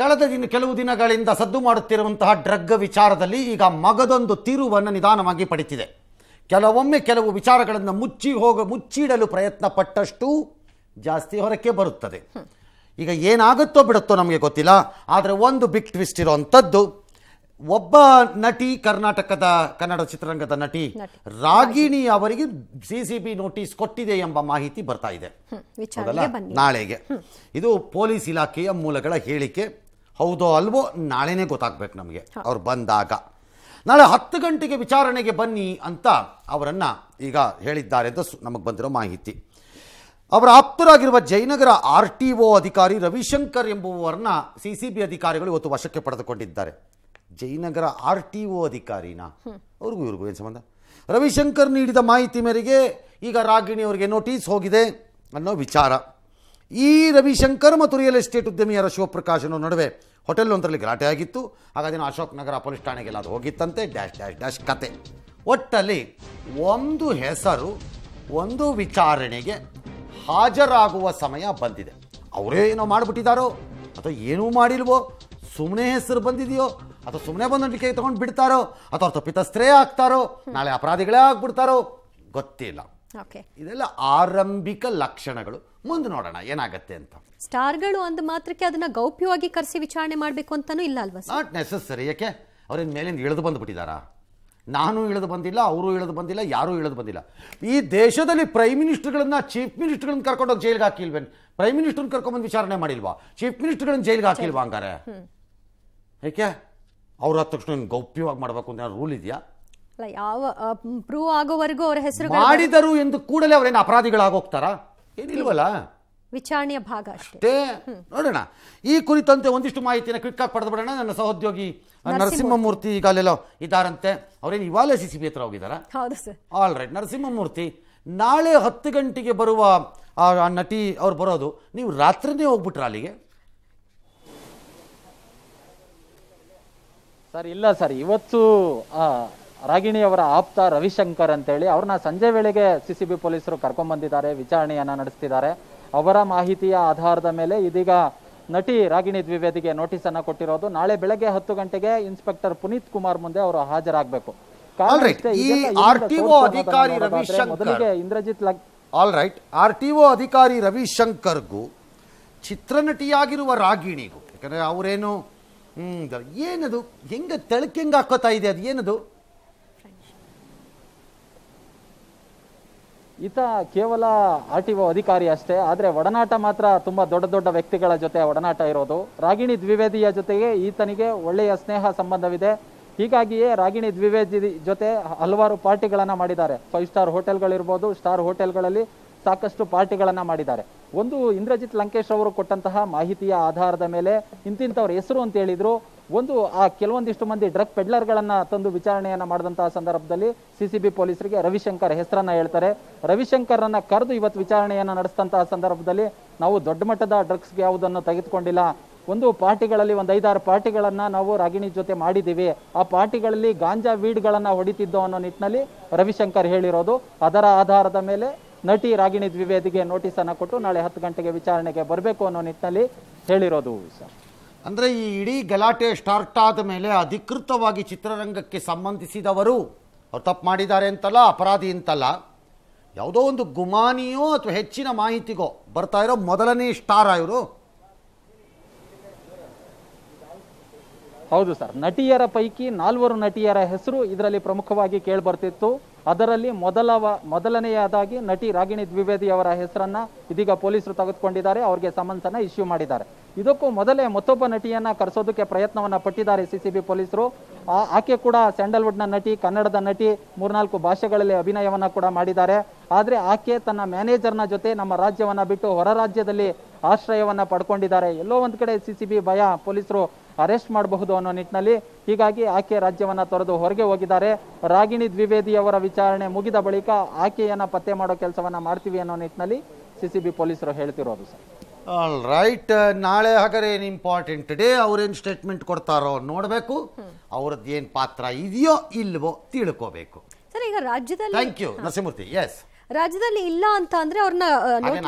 ಕಳೆದ ದಿನ ಕೆಲವು ದಿನಗಳಿಂದ ಸದ್ದು ಮಾಡುತ್ತಿರುವಂತಹ ಡ್ರಗ್ ವಿಚಾರದಲ್ಲಿ ಈಗ ಮಗದೊಂದು ತಿರುವನ್ನು ನಿಧಾನವಾಗಿ ಪಡಿತಿದೆ ಕೆಲವೊಮ್ಮೆ ಕೆಲವು ವಿಚಾರಗಳನ್ನು ಮುಚ್ಚಿ ಹೋಗ ಮುಚ್ಚಿಡಲು ಪ್ರಯತ್ನ ಪಟ್ಟಷ್ಟು ಜಾಸ್ತಿ ಹೊರಕ್ಕೆ ಬರುತ್ತದೆ ಈಗ ಏನಾಗುತ್ತೋ ಬಿಡುತ್ತೋ ನಮಗೆ ಗೊತ್ತಿಲ್ಲ ಆದರೆ ಒಂದು ಬಿಗ್ ಟ್ವಿಸ್ಟ್ ಇರುವಂಥದ್ದು ಒಬ್ಬ ನಟಿ ಕರ್ನಾಟಕದ ಕನ್ನಡ ಚಿತ್ರರಂಗದ ನಟಿ ರಾಗಿಣಿ ಅವರಿಗೆ ಸಿ ಸಿ ಬಿ ನೋಟಿಸ್ ಕೊಟ್ಟಿದೆ ಎಂಬ ಮಾಹಿತಿ ಬರ್ತಾ ಇದೆ ನಾಳೆಗೆ ಇದು ಪೊಲೀಸ್ ಇಲಾಖೆಯ ಮೂಲಗಳ ಹೇಳಿಕೆ ಹೌದೋ ಅಲ್ವೋ ನಾಳೆನೇ ಗೊತ್ತಾಗ್ಬೇಕು ನಮಗೆ ಅವ್ರು ಬಂದಾಗ ನಾಳೆ ಹತ್ತು ಗಂಟೆಗೆ ವಿಚಾರಣೆಗೆ ಬನ್ನಿ ಅಂತ ಅವರನ್ನು ಈಗ ಹೇಳಿದ್ದಾರೆ ಅಂತ ನಮಗೆ ಬಂದಿರೋ ಮಾಹಿತಿ ಅವರ ಆಪ್ತರಾಗಿರುವ ಜಯನಗರ ಆರ್ ಟಿ ಒ ಅಧಿಕಾರಿ ರವಿಶಂಕರ್ ಎಂಬುವರನ್ನ ಸಿ ಸಿ ಬಿ ಅಧಿಕಾರಿಗಳು ಇವತ್ತು ವಶಕ್ಕೆ ಪಡೆದುಕೊಂಡಿದ್ದಾರೆ ಜಯನಗರ ಆರ್ ಟಿ ಒ ಅಧಿಕಾರಿನ ಅವ್ರಿಗೂ ಇವ್ರಿಗೂ ಏನು ಸಂಬಂಧ ರವಿಶಂಕರ್ ನೀಡಿದ ಮಾಹಿತಿ ಮೇರೆಗೆ ಈಗ ರಾಗಿಣಿ ಅವರಿಗೆ ನೋಟಿಸ್ ಹೋಗಿದೆ ಅನ್ನೋ ವಿಚಾರ ಈ ರವಿಶಂಕರ್ ಮತ್ತು ರಿಯಲ್ ಎಸ್ಟೇಟ್ ಉದ್ಯಮಿಯರ ಶಿವಪ್ರಕಾಶನ ನಡುವೆ ಹೋಟೆಲ್ ಒಂದರಲ್ಲಿ ಗಲಾಟೆ ಆಗಿತ್ತು ಹಾಗಾದಿನ ಅಶೋಕ್ ನಗರ ಪೊಲೀಸ್ ಠಾಣೆಗೆಲ್ಲ ಅದು ಹೋಗಿತ್ತಂತೆ ಡ್ಯಾಶ್ ಡ್ಯಾಶ್ ಡ್ಯಾಶ್ ಕತೆ ಒಟ್ಟಲ್ಲಿ ಒಂದು ಹೆಸರು ಒಂದು ವಿಚಾರಣೆಗೆ ಹಾಜರಾಗುವ ಸಮಯ ಬಂದಿದೆ ಅವರೇ ಏನೋ ಮಾಡಿಬಿಟ್ಟಿದ್ದಾರೋ ಅಥವಾ ಏನೂ ಮಾಡಿಲ್ವೋ ಸುಮ್ಮನೆ ಹೆಸರು ಬಂದಿದೆಯೋ ಅಥವಾ ಸುಮ್ಮನೆ ಬಂದೊಂದಿಗೆ ತೊಗೊಂಡು ಬಿಡ್ತಾರೋ ಅಥವಾ ತಪ್ಪಿತಸ್ತ್ರೇ ಆಗ್ತಾರೋ ನಾಳೆ ಅಪರಾಧಿಗಳೇ ಆಗ್ಬಿಡ್ತಾರೋ ಗೊತ್ತಿಲ್ಲ ಇದೆಲ್ಲ ಆರಂಭಿಕ ಲಕ್ಷಣಗಳು ಮುಂದೆ ನೋಡೋಣ ಏನಾಗತ್ತೆ ಅಂತ ಸ್ಟಾರ್ಗಳು ಅಂದ ಮಾತ್ರಕ್ಕೆ ಅದನ್ನ ಗೌಪ್ಯವಾಗಿ ಕರೆಸಿ ವಿಚಾರಣೆ ಮಾಡಬೇಕು ಅಂತಾನೂ ಇಲ್ಲ ಅಲ್ವಾ ನಾಟ್ ನೆಸೆಸರಿ ಯಾಕೆ ಅವ್ರ ಮೇಲಿಂದ ಇಳಿದು ಬಂದುಬಿಟ್ಟಿದಾರಾ ನಾನು ಇಳಿದು ಬಂದಿಲ್ಲ ಅವರು ಇಳಿದು ಬಂದಿಲ್ಲ ಯಾರೂ ಇಳಿದು ಬಂದಿಲ್ಲ ಈ ದೇಶದಲ್ಲಿ ಪ್ರೈಮ್ ಮಿನಿಸ್ಟರ್ಗಳನ್ನ ಚೀಫ್ ಮಿನಿಸ್ಟರ್ಗಳನ್ನ ಕರ್ಕೊಂಡೋಗಿ ಜೈಲಿಗೆ ಹಾಕಿಲ್ವೇನು ಪ್ರೈಮ್ ಮಿನಿಸ್ಟರ್ನ ಕರ್ಕೊಂಡ್ಬಂದು ವಿಚಾರಣೆ ಮಾಡಿಲ್ವಾ ಚೀಫ್ ಮಿನಿಸ್ಟರ್ಗಳನ್ನ ಜೈಲಿಗೆ ಹಾಕಿಲ್ವಾ ಹಂಗಾರೆ ಏಕೆ ಅವ್ರ ತಕ್ಷಣ ಗೌಪ್ಯವಾಗಿ ಮಾಡಬೇಕು ಅಂತ ರೂಲ್ ಇದೆಯಾ ಅಲ್ಲ ಯಾವ ಪ್ರೂವ್ ಆಗೋವರೆಗೂ ಅವರ ಹೆಸರು ಮಾಡಿದರು ಎಂದು ಕೂಡಲೇ ಅವರೇನು ಅಪರಾಧಿಗಳಾಗೋಗ್ತಾರಾ ಏನಿಲ್ವಲ್ಲ ವಿಚಾರಣೆಯ ಭಾಗ ಅಷ್ಟೇ ನೋಡೋಣ ಈ ಕುರಿತಂತೆ ಒಂದಿಷ್ಟು ಮಾಹಿತಿನ ಕ್ವಿಕ್ ಆಗಿ ಪಡೆದು ಬಿಡೋಣ ನನ್ನ ಸಹೋದ್ಯೋಗಿ ನರಸಿಂಹಮೂರ್ತಿ ಈಗ ಅಲ್ಲೆಲ್ಲೋ ಇದ್ದಾರಂತೆ ಅವ್ರೇನು ಇವಾಗಲೇ ಸಿ ಸಿ ಬಿ ಹತ್ರ ಹೋಗಿದಾರ ಹೌದು ಸರ್ ಆಲ್ ರೈಟ್ ನರಸಿಂಹಮೂರ್ತಿ ನಾಳೆ ಹತ್ತು ಗಂಟೆಗೆ ಬರುವ ಆ ನಟಿ ಅವ್ರು ಬರೋದು ನೀವು ರಾತ್ರಿನೇ ಹೋಗ್ಬಿಟ್ರ ಅಲ್ಲಿಗೆ ಸರ್ ಇಲ್ಲ ಸರ್ ಇವತ್ತು ರಾಗಿಣಿಯವರ ಆಪ್ತ ರವಿಶಂಕರ್ ಅಂತೇಳಿ ಅವ್ರನ್ನ ಸಂಜೆ ವೇಳೆಗೆ ಸಿ ಸಿ ಬಿ ಪೊಲೀಸರು ಕರ್ಕೊಂಡ್ಬಂದಿದ್ದಾರೆ ವಿಚಾರಣೆಯನ್ನ ನಡೆಸ್ತಿದ್ದಾರೆ ಅವರ ಮಾಹಿತಿಯ ಆಧಾರದ ಮೇಲೆ ಇದೀಗ ನಟಿ ರಾಗಿಣಿ ದ್ವಿವೇದಿಗೆ ಅನ್ನ ಕೊಟ್ಟಿರೋದು ನಾಳೆ ಬೆಳಗ್ಗೆ ಹತ್ತು ಗಂಟೆಗೆ ಇನ್ಸ್ಪೆಕ್ಟರ್ ಪುನೀತ್ ಕುಮಾರ್ ಮುಂದೆ ಅವರು ಹಾಜರಾಗಬೇಕು ಮೊದಲಿಗೆ Indrajit all right R T ಅಧಿಕಾರಿ ರವಿಶಂಕರ್ಗೂ ಚಿತ್ರನಟಿಯಾಗಿರುವ ರಾಗಿಣಿಗೂ ಯಾಕಂದರೆ ಅವರೇನು ಏನದು ಹೆಂಗ ತಳಕೆಂಗ್ ಹಾಕೋತಾ ಇದೆ ಅದು ಏನದು ಈತ ಕೇವಲ ಆರ್ ಟಿ ಒ ಅಧಿಕಾರಿ ಅಷ್ಟೇ ಆದರೆ ಒಡನಾಟ ಮಾತ್ರ ತುಂಬ ದೊಡ್ಡ ದೊಡ್ಡ ವ್ಯಕ್ತಿಗಳ ಜೊತೆ ಒಡನಾಟ ಇರೋದು ರಾಗಿಣಿ ದ್ವಿವೇದಿಯ ಜೊತೆಗೆ ಈತನಿಗೆ ಒಳ್ಳೆಯ ಸ್ನೇಹ ಸಂಬಂಧವಿದೆ ಹೀಗಾಗಿಯೇ ರಾಗಿಣಿ ದ್ವಿವೇದಿ ಜೊತೆ ಹಲವಾರು ಪಾರ್ಟಿಗಳನ್ನು ಮಾಡಿದ್ದಾರೆ ಫೈವ್ ಸ್ಟಾರ್ ಹೋಟೆಲ್ಗಳಿರ್ಬೋದು ಸ್ಟಾರ್ ಹೋಟೆಲ್ಗಳಲ್ಲಿ ಸಾಕಷ್ಟು ಪಾರ್ಟಿಗಳನ್ನು ಮಾಡಿದ್ದಾರೆ ಒಂದು ಇಂದ್ರಜಿತ್ ಲಂಕೇಶ್ ಅವರು ಕೊಟ್ಟಂತಹ ಮಾಹಿತಿಯ ಆಧಾರದ ಮೇಲೆ ಇಂತಿಂಥವ್ರ ಹೆಸರು ಅಂತ ಹೇಳಿದ್ರು ಒಂದು ಆ ಕೆಲವೊಂದಿಷ್ಟು ಮಂದಿ ಡ್ರಗ್ ಪೆಡ್ಲರ್ಗಳನ್ನು ತಂದು ವಿಚಾರಣೆಯನ್ನು ಮಾಡಿದಂತಹ ಸಂದರ್ಭದಲ್ಲಿ ಸಿ ಸಿ ಬಿ ಪೊಲೀಸರಿಗೆ ರವಿಶಂಕರ್ ಹೆಸರನ್ನ ಹೇಳ್ತಾರೆ ಅನ್ನ ಕರೆದು ಇವತ್ತು ವಿಚಾರಣೆಯನ್ನು ನಡೆಸಿದಂತಹ ಸಂದರ್ಭದಲ್ಲಿ ನಾವು ದೊಡ್ಡ ಮಟ್ಟದ ಡ್ರಗ್ಸ್ಗೆ ಯಾವುದನ್ನು ತೆಗೆದುಕೊಂಡಿಲ್ಲ ಒಂದು ಪಾರ್ಟಿಗಳಲ್ಲಿ ಒಂದು ಐದಾರು ಪಾರ್ಟಿಗಳನ್ನು ನಾವು ರಾಗಿಣಿ ಜೊತೆ ಮಾಡಿದ್ದೀವಿ ಆ ಪಾರ್ಟಿಗಳಲ್ಲಿ ಗಾಂಜಾ ವೀಡ್ಗಳನ್ನು ಹೊಡಿತಿದ್ದೋ ಅನ್ನೋ ನಿಟ್ಟಿನಲ್ಲಿ ರವಿಶಂಕರ್ ಹೇಳಿರೋದು ಅದರ ಆಧಾರದ ಮೇಲೆ ನಟಿ ರಾಗಿಣಿ ದ್ವಿವೇದಿಗೆ ನೋಟಿಸ್ ಅನ್ನ ಕೊಟ್ಟು ನಾಳೆ ಹತ್ತು ಗಂಟೆಗೆ ವಿಚಾರಣೆಗೆ ಬರಬೇಕು ಅನ್ನೋ ನಿಟ್ಟಿನಲ್ಲಿ ಹೇಳಿರೋದು ಸರ್ ಅಂದ್ರೆ ಈ ಇಡೀ ಗಲಾಟೆ ಸ್ಟಾರ್ಟ್ ಆದ ಮೇಲೆ ಅಧಿಕೃತವಾಗಿ ಚಿತ್ರರಂಗಕ್ಕೆ ಸಂಬಂಧಿಸಿದವರು ಅವ್ರು ತಪ್ಪು ಮಾಡಿದ್ದಾರೆ ಅಂತಲ್ಲ ಅಪರಾಧಿ ಅಂತಲ್ಲ ಯಾವುದೋ ಒಂದು ಗುಮಾನಿಯೋ ಅಥವಾ ಹೆಚ್ಚಿನ ಮಾಹಿತಿಗೋ ಬರ್ತಾ ಇರೋ ಮೊದಲನೇ ಸ್ಟಾರ್ ಇವರು ಹೌದು ಸರ್ ನಟಿಯರ ಪೈಕಿ ನಾಲ್ವರು ನಟಿಯರ ಹೆಸರು ಇದರಲ್ಲಿ ಪ್ರಮುಖವಾಗಿ ಕೇಳಿಬರ್ತಿತ್ತು ಅದರಲ್ಲಿ ಮೊದಲ ಮೊದಲನೆಯದಾಗಿ ನಟಿ ರಾಗಿಣಿ ದ್ವಿವೇದಿ ಅವರ ಹೆಸರನ್ನ ಇದೀಗ ಪೊಲೀಸರು ತೆಗೆದುಕೊಂಡಿದ್ದಾರೆ ಅವರಿಗೆ ಸಮನ್ಸನ್ನ ಇಶ್ಯೂ ಮಾಡಿದ್ದಾರೆ ಇದಕ್ಕೂ ಮೊದಲೇ ಮತ್ತೊಬ್ಬ ನಟಿಯನ್ನ ಕರೆಸೋದಕ್ಕೆ ಪ್ರಯತ್ನವನ್ನ ಪಟ್ಟಿದ್ದಾರೆ ಸಿಸಿಬಿ ಪೊಲೀಸರು ಆಕೆ ಕೂಡ ಸ್ಯಾಂಡಲ್ವುಡ್ ನ ನಟಿ ಕನ್ನಡದ ನಟಿ ಮೂರ್ನಾಲ್ಕು ಭಾಷೆಗಳಲ್ಲಿ ಅಭಿನಯವನ್ನ ಕೂಡ ಮಾಡಿದ್ದಾರೆ ಆದರೆ ಆಕೆ ತನ್ನ ಮ್ಯಾನೇಜರ್ನ ಜೊತೆ ನಮ್ಮ ರಾಜ್ಯವನ್ನ ಬಿಟ್ಟು ಹೊರ ರಾಜ್ಯದಲ್ಲಿ ಆಶ್ರಯವನ್ನ ಪಡ್ಕೊಂಡಿದ್ದಾರೆ ಎಲ್ಲೋ ಒಂದ್ ಕಡೆ ಸಿಸಿಬಿ ಭಯ ಪೊಲೀಸರು ಅರೆಸ್ಟ್ ಮಾಡಬಹುದು ಅನ್ನೋ ನಿಟ್ಟಿನಲ್ಲಿ ಹೀಗಾಗಿ ಆಕೆ ರಾಜ್ಯವನ್ನು ತೊರೆದು ಹೊರಗೆ ಹೋಗಿದ್ದಾರೆ ರಾಗಿಣಿ ದ್ವಿವೇದಿಯವರ ವಿಚಾರಣೆ ಮುಗಿದ ಬಳಿಕ ಆಕೆಯನ್ನು ಪತ್ತೆ ಮಾಡೋ ಕೆಲಸವನ್ನು ಮಾಡ್ತೀವಿ ಅನ್ನೋ ನಿಟ್ಟಿನಲ್ಲಿ ಸಿ ಸಿ ಬಿ ಪೊಲೀಸರು ಹೇಳ್ತಿರೋದು ಸರ್ ಆಲ್ ರೈಟ್ ನಾಳೆ ಹಾಗಾದ್ರೆ ಏನು ಇಂಪಾರ್ಟೆಂಟ್ ಡೇ ಅವ್ರೇನು ಸ್ಟೇಟ್ಮೆಂಟ್ ಕೊಡ್ತಾರೋ ನೋಡಬೇಕು ಅವ್ರದ್ದು ಏನು ಪಾತ್ರ ಇದೆಯೋ ಇಲ್ವೋ ತಿಳ್ಕೋಬೇಕು ಸರ್ ಈಗ ರಾಜ್ಯದಲ್ಲಿ ಥ್ಯಾಂಕ್ ಯು ನರಸಿಂಹಮೂರ್ತಿ ಎಸ್ ರಾಜ್ಯದಲ್ಲಿ ಇಲ್ಲ ಅಂತ ಅಂದ್ರೆ ಅವ್ರನ್ನ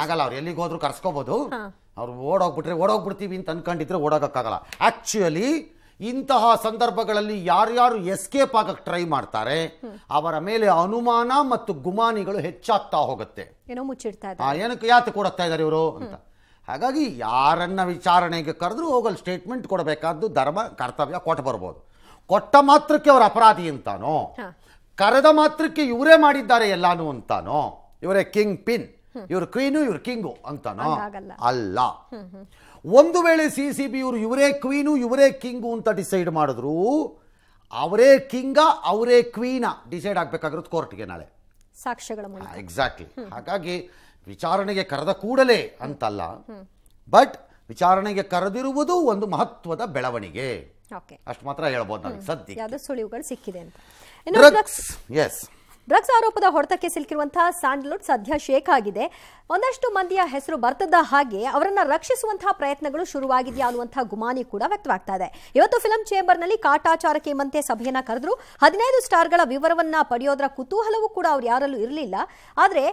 ಆಗಲ್ಲ ಅವ್ರು ಎಲ್ಲಿಗೆ ಹೋದ್ರು ಕರ್ಸ್ಕೋಬಹುದು ಅವ್ರು ಓಡೋಗ್ಬಿಟ್ರೆ ಓಡೋಗ್ಬಿಡ್ತೀವಿ ಅಂತ ಅಂದ್ಕೊಂಡಿದ್ರೆ ಓಡೋಗೋಕ್ಕಾಗಲ್ಲ ಆ್ಯಕ್ಚುಲಿ ಇಂತಹ ಸಂದರ್ಭಗಳಲ್ಲಿ ಯಾರ್ಯಾರು ಎಸ್ಕೇಪ್ ಆಗಕ್ಕೆ ಟ್ರೈ ಮಾಡ್ತಾರೆ ಅವರ ಮೇಲೆ ಅನುಮಾನ ಮತ್ತು ಗುಮಾನಿಗಳು ಹೆಚ್ಚಾಗ್ತಾ ಹೋಗುತ್ತೆ ಏನೋ ಮುಚ್ಚಿಡ್ತಾ ಏನಕ್ಕೆ ಯಾತ ಕೊಡತ್ತಾ ಇದ್ದಾರೆ ಇವರು ಅಂತ ಹಾಗಾಗಿ ಯಾರನ್ನ ವಿಚಾರಣೆಗೆ ಕರೆದ್ರೂ ಹೋಗಲು ಸ್ಟೇಟ್ಮೆಂಟ್ ಕೊಡಬೇಕಾದ್ದು ಧರ್ಮ ಕರ್ತವ್ಯ ಕೊಟ್ಟು ಬರ್ಬೋದು ಕೊಟ್ಟ ಮಾತ್ರಕ್ಕೆ ಅವರ ಅಪರಾಧಿ ಅಂತಾನೋ ಕರೆದ ಮಾತ್ರಕ್ಕೆ ಇವರೇ ಮಾಡಿದ್ದಾರೆ ಎಲ್ಲಾನು ಅಂತಾನೋ ಇವರೇ ಕಿಂಗ್ ಪಿನ್ ಇವರು ಕ್ವೀನು ಇವರು ಕಿಂಗು ಅಂತನೋ ಅಲ್ಲ ಒಂದು ವೇಳೆ ಸಿ ಸಿ ಬಿ ಇವರು ಇವರೇ ಕ್ವೀನು ಇವರೇ ಕಿಂಗು ಅಂತ ಡಿಸೈಡ್ ಮಾಡಿದ್ರು ಅವರೇ ಕಿಂಗ ಅವರೇ ಕ್ವೀನ ಡಿಸೈಡ್ ಆಗಬೇಕಾಗಿರೋದು ಕೋರ್ಟ್ಗೆ ನಾಳೆ ಸಾಕ್ಷ್ಯಗಳ ಎಕ್ಸಾಕ್ಟ್ಲಿ ಹಾಗಾಗಿ ವಿಚಾರಣೆಗೆ ಕರೆದ ಕೂಡಲೇ ಅಂತಲ್ಲ ಬಟ್ ವಿಚಾರಣೆಗೆ ಕರೆದಿರುವುದು ಒಂದು ಮಹತ್ವದ ಬೆಳವಣಿಗೆ ಅಷ್ಟು ಮಾತ್ರ ಹೇಳ್ಬೋದು ನಾನು ಸದ್ಯ ಸುಳಿವುಗಳು ಸಿಕ್ಕಿದೆ ಅಂತ ಎಸ್ ಡ್ರಗ್ಸ್ ಆರೋಪದ ಹೊಡೆತಕ್ಕೆ ಸಿಲುಕಿರುವಂತಹ ಸ್ಯಾಂಡಲ್ವುಡ್ ಸದ್ಯ ಶೇಕ್ ಆಗಿದೆ ಒಂದಷ್ಟು ಮಂದಿಯ ಹೆಸರು ಬರ್ತದ ಹಾಗೆ ಅವರನ್ನ ರಕ್ಷಿಸುವಂತಹ ಪ್ರಯತ್ನಗಳು ಶುರುವಾಗಿದೆಯಾ ಅನ್ನುವಂತಹ ಗುಮಾನಿ ಕೂಡ ವ್ಯಕ್ತವಾಗ್ತಾ ಇದೆ ಇವತ್ತು ಫಿಲಂ ಚೇಂಬರ್ನಲ್ಲಿ ಕಾಟಾಚಾರಕ್ಕೆ ಎಂಬಂತೆ ಸಭೆಯನ್ನ ಕರೆದ್ರು ಹದಿನೈದು ಸ್ಟಾರ್ಗಳ ವಿವರವನ್ನ ಪಡೆಯೋದರ ಕುತೂಹಲವೂ ಕೂಡ ಅವ್ರು ಯಾರಲ್ಲೂ ಇರಲಿಲ್ಲ ಆದ್ರೆ